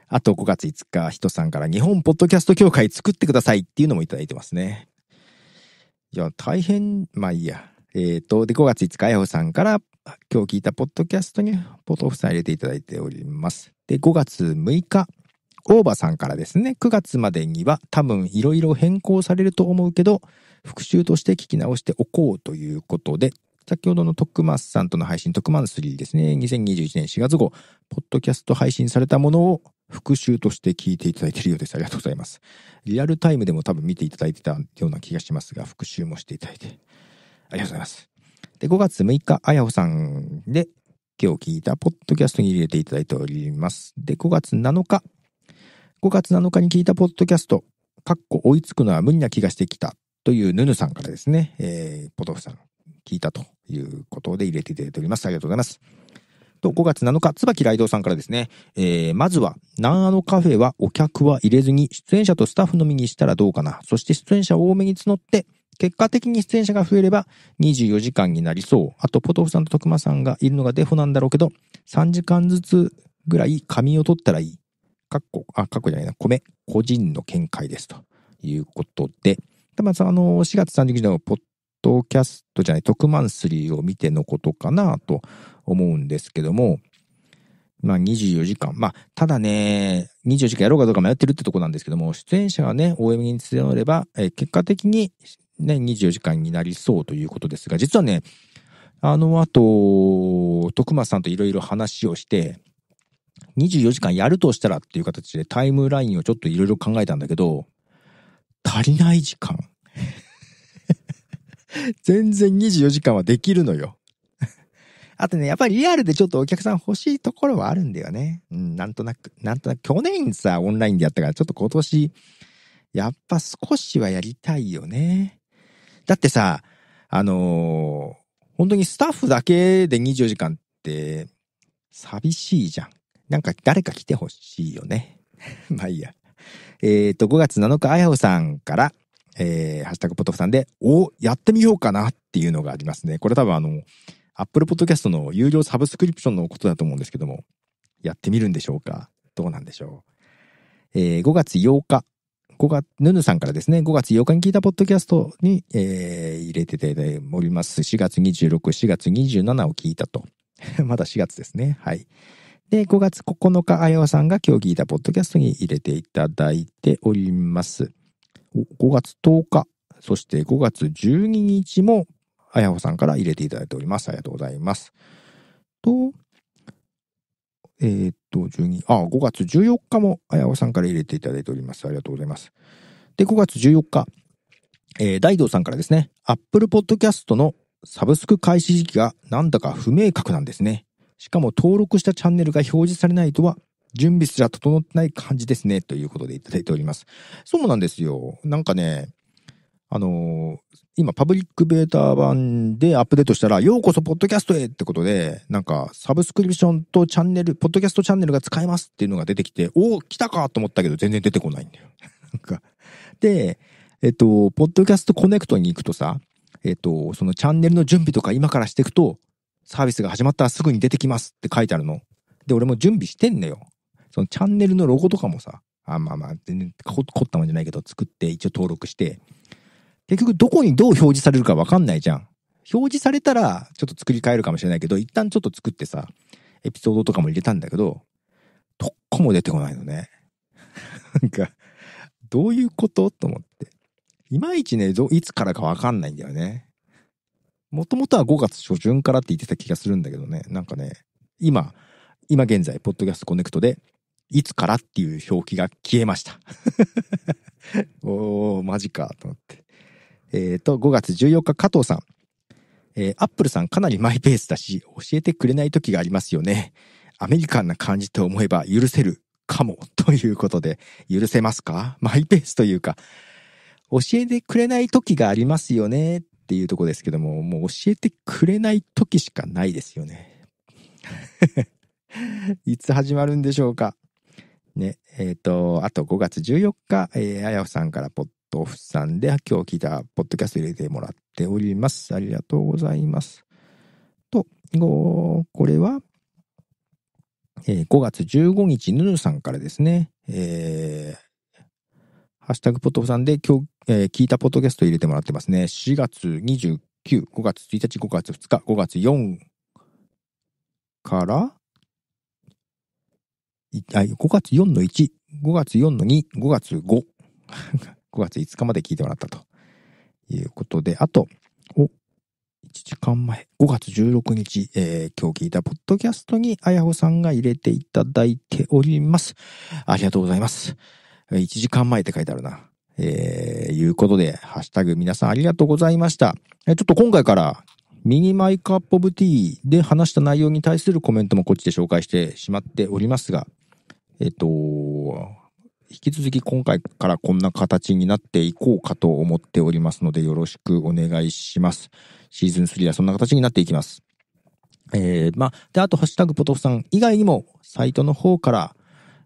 あと5月5日、ヒトさんから日本ポッドキャスト協会作ってくださいっていうのもいただいてますね。いや、大変、まあいいや。えっ、ー、と、で、5月5日、ヤホさんから今日聞いたポッドキャストにポトフさん入れていただいております。で、5月6日、大場さんからですね、9月までには多分いろいろ変更されると思うけど、復習として聞き直しておこうということで、先ほどの徳松さんとの配信、徳松3ですね、2021年4月号、ポッドキャスト配信されたものを復習として聞いていただいているようです。ありがとうございます。リアルタイムでも多分見ていただいてたような気がしますが、復習もしていただいて、ありがとうございます。で、5月6日、あやほさんで、今日聞いたポッドキャストに入れていただいております。で、5月7日、5月7日に聞いたポッドキャスト、かっこ追いつくのは無理な気がしてきたというヌヌさんからですね、えー、ポトフさん聞いたということで入れていただいております。ありがとうございます。と、5月7日、椿雷道さんからですね、えー、まずは、南アのカフェはお客は入れずに、出演者とスタッフのみにしたらどうかな。そして出演者多めに募って、結果的に出演者が増えれば24時間になりそう。あと、ポトフさんと徳間さんがいるのがデフォなんだろうけど、3時間ずつぐらい仮眠を取ったらいい。かっこ、あ、かっこじゃないな、米、個人の見解ですということで、でまずあの、4月30日のポッドキャストじゃない、特マンスリーを見てのことかなと思うんですけども、まあ24時間。まあ、ただね、24時間やろうかどうか迷ってるってとこなんですけども、出演者がね、OM に強まれば、え結果的にね、24時間になりそうということですが、実はね、あの後、徳間さんといろいろ話をして、24時間やるとしたらっていう形でタイムラインをちょっといろいろ考えたんだけど、足りない時間。全然24時間はできるのよ。あとね、やっぱりリアルでちょっとお客さん欲しいところはあるんだよね。うん、なんとなく、なんとなく、去年さ、オンラインでやったから、ちょっと今年、やっぱ少しはやりたいよね。だってさ、あのー、本当にスタッフだけで24時間って、寂しいじゃん。なんか誰か来てほしいよね。まあいいや。えっ、ー、と、5月7日、あやほさんから、えー、ハッシュタグポトフさんで、お、やってみようかなっていうのがありますね。これ多分あの、アップルポッドキャストの有料サブスクリプションのことだと思うんですけども、やってみるんでしょうかどうなんでしょう、えー、?5 月8日、5月、ヌヌさんからですね、5月8日に聞いたポッドキャストに、えー、入れてております。4月26、4月27を聞いたと。まだ4月ですね。はい。で、5月9日、あやわさんが今日聞いたポッドキャストに入れていただいております。5月10日、そして5月12日も、あやおさんから入れていただいております。ありがとうございます。と、えー、っと、12、あ、5月14日も、あやおさんから入れていただいております。ありがとうございます。で、5月14日、えー、大道さんからですね、Apple Podcast のサブスク開始時期がなんだか不明確なんですね。しかも登録したチャンネルが表示されないとは、準備すら整ってない感じですね、ということでいただいております。そうなんですよ。なんかね、あのー、今、パブリックベータ版でアップデートしたら、ようこそ、ポッドキャストへってことで、なんか、サブスクリプションとチャンネル、ポッドキャストチャンネルが使えますっていうのが出てきて、おお、来たかと思ったけど、全然出てこないんだよ。なんか。で、えっと、ポッドキャストコネクトに行くとさ、えっと、そのチャンネルの準備とか今からしていくと、サービスが始まったらすぐに出てきますって書いてあるの。で、俺も準備してんのよ。そのチャンネルのロゴとかもさ、あまあまあ、全然凝ったもんじゃないけど、作って一応登録して、結局どこにどう表示されるかわかんないじゃん。表示されたら、ちょっと作り変えるかもしれないけど、一旦ちょっと作ってさ、エピソードとかも入れたんだけど、どっこも出てこないのね。なんか、どういうことと思って。いまいちね、いつからかわかんないんだよね。もともとは5月初旬からって言ってた気がするんだけどね、なんかね、今、今現在、ポッドキャストコネクトで、いつからっていう表記が消えました。おー、マジか、と思って。えっ、ー、と、5月14日、加藤さん。えー、アップルさんかなりマイペースだし、教えてくれない時がありますよね。アメリカンな感じと思えば許せるかも、ということで、許せますかマイペースというか、教えてくれない時がありますよねっっていうとこですけども、もう教えてくれない時しかないですよね。いつ始まるんでしょうか。ね、えっ、ー、と、あと5月14日、えー、あやふさんからポッドオフさんで今日聞いたポッドキャスト入れてもらっております。ありがとうございます。と、これは、えー、5月15日、ぬぬさんからですね、えー、ハッシュタグポッドフさんで今日えー、聞いたポッドキャスト入れてもらってますね。4月29、5月1日、5月2日、5月4から5月4の1、5月4の2、5月5、5 月5日まで聞いてもらったということで、あと、お、1時間前、5月16日、えー、今日聞いたポッドキャストにあやほさんが入れていただいております。ありがとうございます。1時間前って書いてあるな。えー、いうことで、ハッシュタグ皆さんありがとうございました。えちょっと今回からミニマイカップオブティーで話した内容に対するコメントもこっちで紹介してしまっておりますが、えっ、と、引き続き今回からこんな形になっていこうかと思っておりますのでよろしくお願いします。シーズン3はそんな形になっていきます。えー、まあ、で、あと、ハッシュタグポトフさん以外にも、サイトの方から、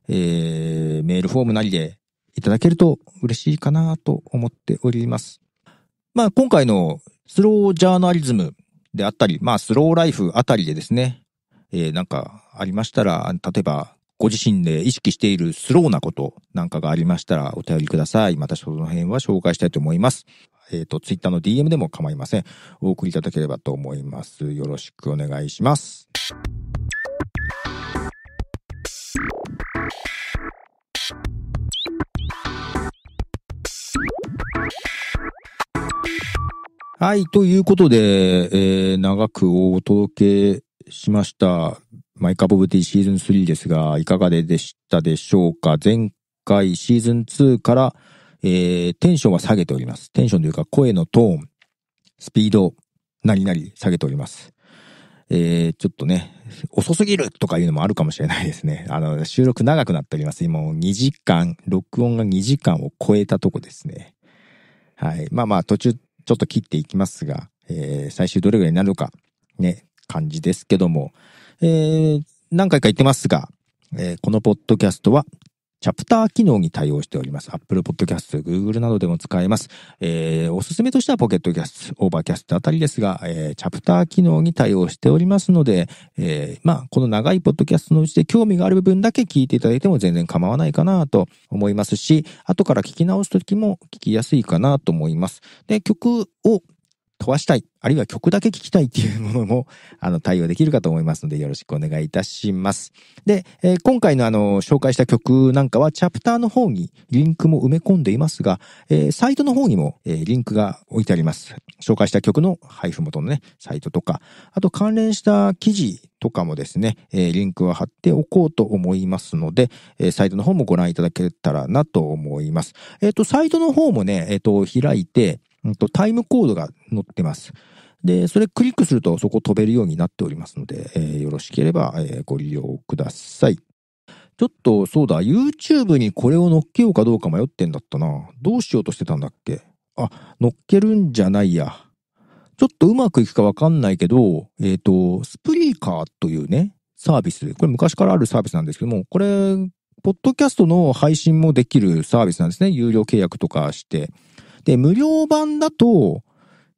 えー、メールフォームなりで、いただけると嬉しいかなと思っております。まあ、今回のスロージャーナリズムであったり、まあ、スローライフあたりでですね、えー、なんかありましたら、例えば、ご自身で意識しているスローなことなんかがありましたらお便りください。またその辺は紹介したいと思います。えっ、ー、と、ツイッターの DM でも構いません。お送りいただければと思います。よろしくお願いします。はい、ということで、えー、長くお届けしました。マイカボブティシーズン3ですが、いかがでしたでしょうか前回シーズン2から、えー、テンションは下げております。テンションというか声のトーン、スピード、何々下げております。えー、ちょっとね、遅すぎるとかいうのもあるかもしれないですね。あの、収録長くなっております。今、2時間、録音が2時間を超えたとこですね。はい。まあまあ、途中、ちょっと切っていきますが、えー、最終どれぐらいになるのか、ね、感じですけども、えー、何回か言ってますが、えー、このポッドキャストはチャプター機能に対応しております。Apple Podcast、Google などでも使えます。えー、おすすめとしては Pocket Cast、Overcast あたりですが、えー、チャプター機能に対応しておりますので、えー、まあ、この長いポッドキャストのうちで興味がある部分だけ聞いていただいても全然構わないかなと思いますし、後から聞き直すときも聞きやすいかなと思います。で、曲を飛ばしたい、あるいは曲だけ聞きたいっていうものも、あの、対応できるかと思いますので、よろしくお願いいたします。で、えー、今回のあの、紹介した曲なんかは、チャプターの方にリンクも埋め込んでいますが、えー、サイトの方にも、えー、リンクが置いてあります。紹介した曲の配布元のね、サイトとか、あと関連した記事とかもですね、えリンクは貼っておこうと思いますので、えサイトの方もご覧いただけたらなと思います。えっ、と、サイトの方もね、えっ、と、開いて、うんと、タイムコードが載ってます。で、それクリックするとそこ飛べるようになっておりますので、えー、よろしければ、えー、ご利用ください。ちょっと、そうだ、YouTube にこれを乗っけようかどうか迷ってんだったな。どうしようとしてたんだっけあ、乗っけるんじゃないや。ちょっとうまくいくかわかんないけど、えっ、ー、と、スプリーカーというね、サービス。これ昔からあるサービスなんですけども、これ、ポッドキャストの配信もできるサービスなんですね。有料契約とかして。で、無料版だと、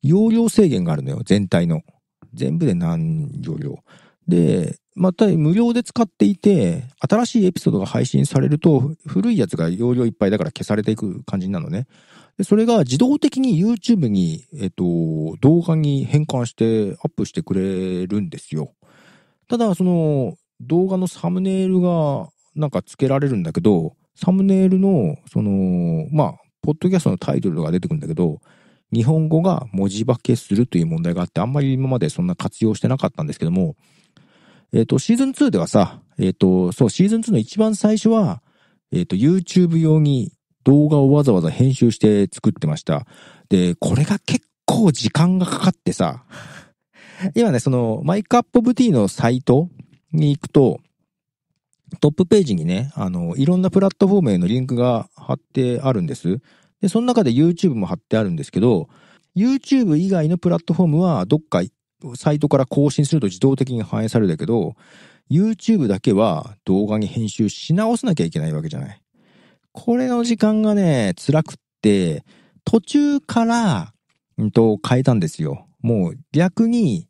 容量制限があるのよ、全体の。全部で何容量。で、また無料で使っていて、新しいエピソードが配信されると、古いやつが容量いっぱいだから消されていく感じなのね。で、それが自動的に YouTube に、えっと、動画に変換してアップしてくれるんですよ。ただ、その、動画のサムネイルがなんか付けられるんだけど、サムネイルの、その、まあ、ポッドキャストのタイトルとか出てくるんだけど、日本語が文字化けするという問題があって、あんまり今までそんな活用してなかったんですけども、えっ、ー、と、シーズン2ではさ、えっ、ー、と、そう、シーズン2の一番最初は、えっ、ー、と、YouTube 用に動画をわざわざ編集して作ってました。で、これが結構時間がかかってさ、今ね、その、マイクアップオブティのサイトに行くと、トップページにね、あの、いろんなプラットフォームへのリンクが貼ってあるんです。で、その中で YouTube も貼ってあるんですけど、YouTube 以外のプラットフォームはどっかサイトから更新すると自動的に反映されるんだけど、YouTube だけは動画に編集し直さなきゃいけないわけじゃない。これの時間がね、辛くって、途中から、んと、変えたんですよ。もう逆に、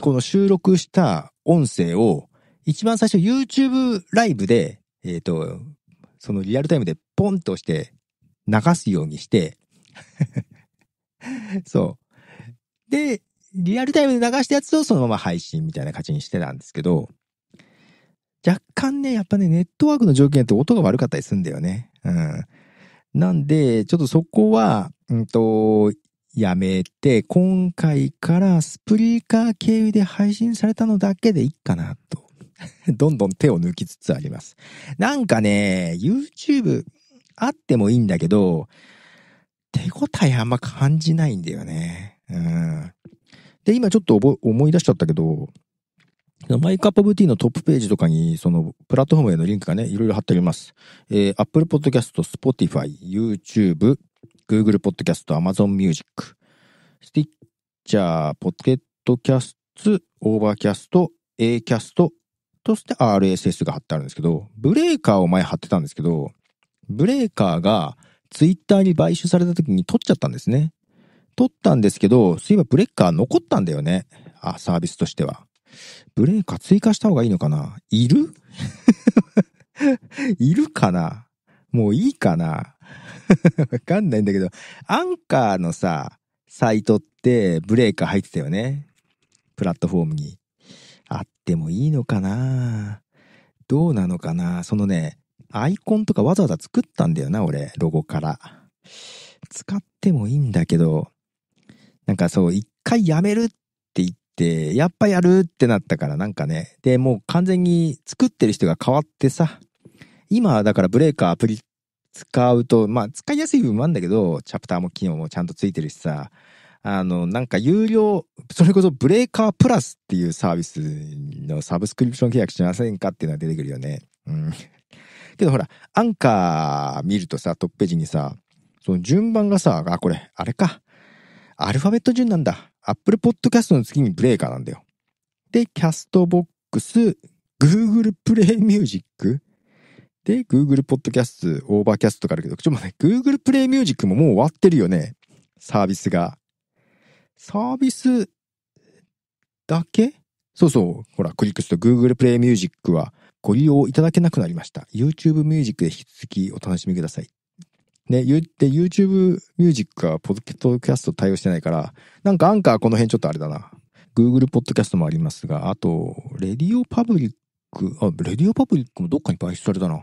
この収録した音声を一番最初 YouTube ライブで、えっ、ー、と、そのリアルタイムでポンとして流すようにして そう。で、リアルタイムで流したやつをそのまま配信みたいな感じにしてたんですけど、若干ね、やっぱね、ネットワークの条件って音が悪かったりするんだよね。うん。なんで、ちょっとそこは、うんと、やめて、今回からスプリーカー経由で配信されたのだけでいいかなと どんどん手を抜きつつあります。なんかね、YouTube あってもいいんだけど、手応えあんま感じないんだよね。うん。で、今ちょっと思い出しちゃったけど、マイクアップオブティのトップページとかに、その、プラットフォームへのリンクがね、いろいろ貼ってあります。えー、Apple Podcast、Spotify、YouTube、Google Podcast、Amazon Music、Stitcher、Pocket Cast、Overcast、Acast、として RSS が貼ってあるんですけど、ブレーカーを前貼ってたんですけど、ブレーカーが Twitter に買収された時に取っちゃったんですね。取ったんですけど、そういえばブレーカー残ったんだよね。あ、サービスとしては。ブレーカー追加した方がいいのかないる いるかなもういいかな わかんないんだけど、アンカーのさ、サイトってブレーカー入ってたよね。プラットフォームに。ってもいいのかなどうなのかなそのね、アイコンとかわざわざ作ったんだよな、俺、ロゴから。使ってもいいんだけど、なんかそう、一回やめるって言って、やっぱやるってなったからなんかね、で、もう完全に作ってる人が変わってさ、今だからブレーカーアプリ使うと、まあ使いやすい部分もあるんだけど、チャプターも機能もちゃんとついてるしさ、あの、なんか有料、それこそブレーカープラスっていうサービスのサブスクリプション契約しませんかっていうのが出てくるよね。うん。けどほら、アンカー見るとさ、トップページにさ、その順番がさ、あ、これ、あれか。アルファベット順なんだ。アップルポッドキャストの次にブレーカーなんだよ。で、キャストボックス、Google Play Music。で、Google Podcast、Overcast とかあるけど、ちょっと待って、Google Play Music ももう終わってるよね。サービスが。サービスだけそうそう。ほら、クリックすると Google Play Music はご利用いただけなくなりました。YouTube Music で引き続きお楽しみください。ね、言って YouTube Music はポッドキャスト対応してないから、なんかアンカーこの辺ちょっとあれだな。Google ポッドキャストもありますが、あと、レディオパブリック、あ、レディオパブリックもどっかに買収されたな。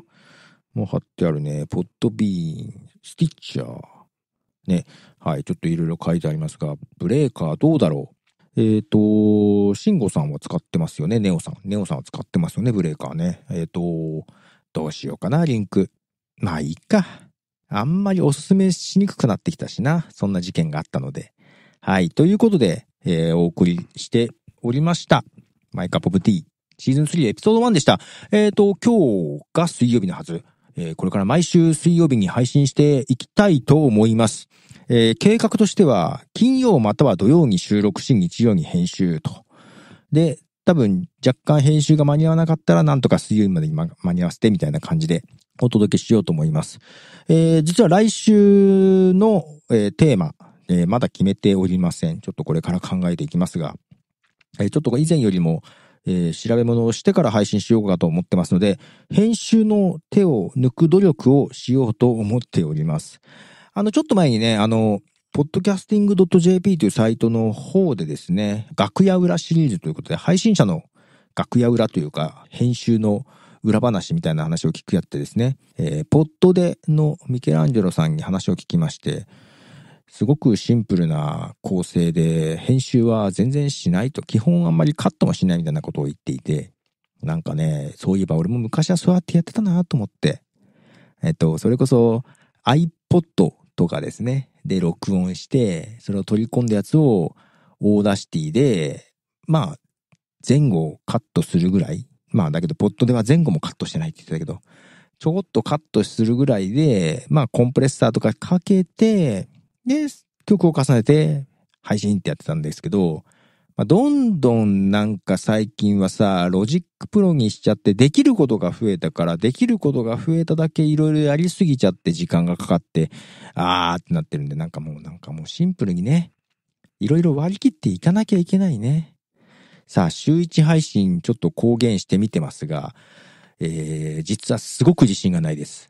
もう貼ってあるね。ポッドビーン、スティッチャー。ね。はい、ちょっといろいろ書いてありますが、ブレーカーどうだろうえっ、ー、と、慎吾さんは使ってますよね、ネオさん。ネオさんは使ってますよね、ブレーカーね。えっ、ー、と、どうしようかな、リンク。まあいいか。あんまりおすすめしにくくなってきたしな。そんな事件があったので。はい。ということで、えー、お送りしておりました。マイカポブティシーズン3エピソード1でした。えっ、ー、と、今日が水曜日のはず。えー、これから毎週水曜日に配信していきたいと思います。えー、計画としては、金曜または土曜に収録し、日曜に編集と。で、多分若干編集が間に合わなかったら、なんとか水曜日までに間に合わせてみたいな感じでお届けしようと思います。えー、実は来週の、えー、テーマ、えー、まだ決めておりません。ちょっとこれから考えていきますが、えー、ちょっと以前よりも、えー、調べ物をしてから配信しようかと思ってますので、編集の手を抜く努力をしようと思っております。あの、ちょっと前にね、あの、podcasting.jp というサイトの方でですね、楽屋裏シリーズということで、配信者の楽屋裏というか、編集の裏話みたいな話を聞くやってですね、えー、ポッドでのミケランジェロさんに話を聞きまして、すごくシンプルな構成で、編集は全然しないと、基本あんまりカットもしないみたいなことを言っていて、なんかね、そういえば俺も昔はそうやってやってたなと思って、えっと、それこそ iPod とかですね、で録音して、それを取り込んだやつをオーダーシティで、まあ、前後をカットするぐらい、まあだけど、ポッドでは前後もカットしてないって言ってたけど、ちょこっとカットするぐらいで、まあコンプレッサーとかかけて、で、曲を重ねて配信ってやってたんですけど、まあ、どんどんなんか最近はさ、ロジックプロにしちゃって、できることが増えたから、できることが増えただけいろいろやりすぎちゃって時間がかかって、あーってなってるんで、なんかもうなんかもうシンプルにね、いろいろ割り切っていかなきゃいけないね。さあ、週一配信ちょっと公言してみてますが、えー、実はすごく自信がないです。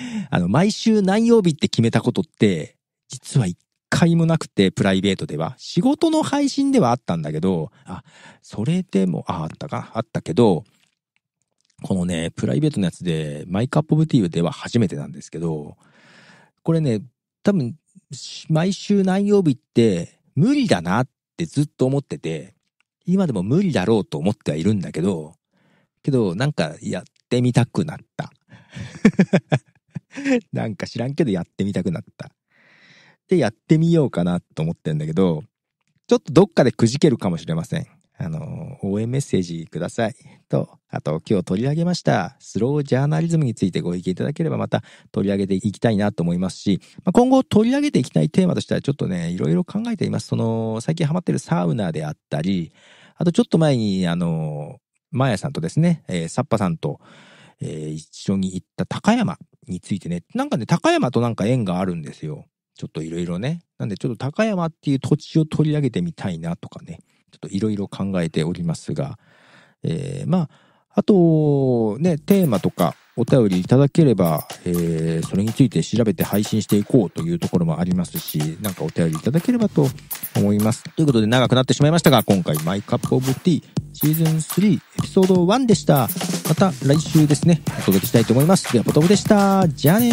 あの、毎週何曜日って決めたことって、実は一回もなくて、プライベートでは。仕事の配信ではあったんだけど、あ、それでも、あ、あったか、あったけど、このね、プライベートのやつで、マイカップオブティーでは初めてなんですけど、これね、多分、毎週何曜日って無理だなってずっと思ってて、今でも無理だろうと思ってはいるんだけど、けどなんかやってみたくなった。なんか知らんけどやってみたくなった。で、やってみようかなと思ってんだけど、ちょっとどっかでくじけるかもしれません。あの、応援メッセージください。と、あと今日取り上げました、スロージャーナリズムについてご意見いただければまた取り上げていきたいなと思いますし、まあ、今後取り上げていきたいテーマとしてはちょっとね、いろいろ考えています。その、最近ハマってるサウナであったり、あとちょっと前に、あの、マヤさんとですね、えー、サッパさんと、えー、一緒に行った高山。についてね、なんかね、高山となんか縁があるんですよ。ちょっといろいろね。なんでちょっと高山っていう土地を取り上げてみたいなとかね、ちょっといろいろ考えておりますが、えー、まあ、あと、ね、テーマとか、お便りいただければ、えー、それについて調べて配信していこうというところもありますし、なんかお便りいただければと思います。ということで長くなってしまいましたが、今回マイカップオブティーシーズン3エピソード1でした。また来週ですね、お届けしたいと思います。では、ポトブでした。じゃあね。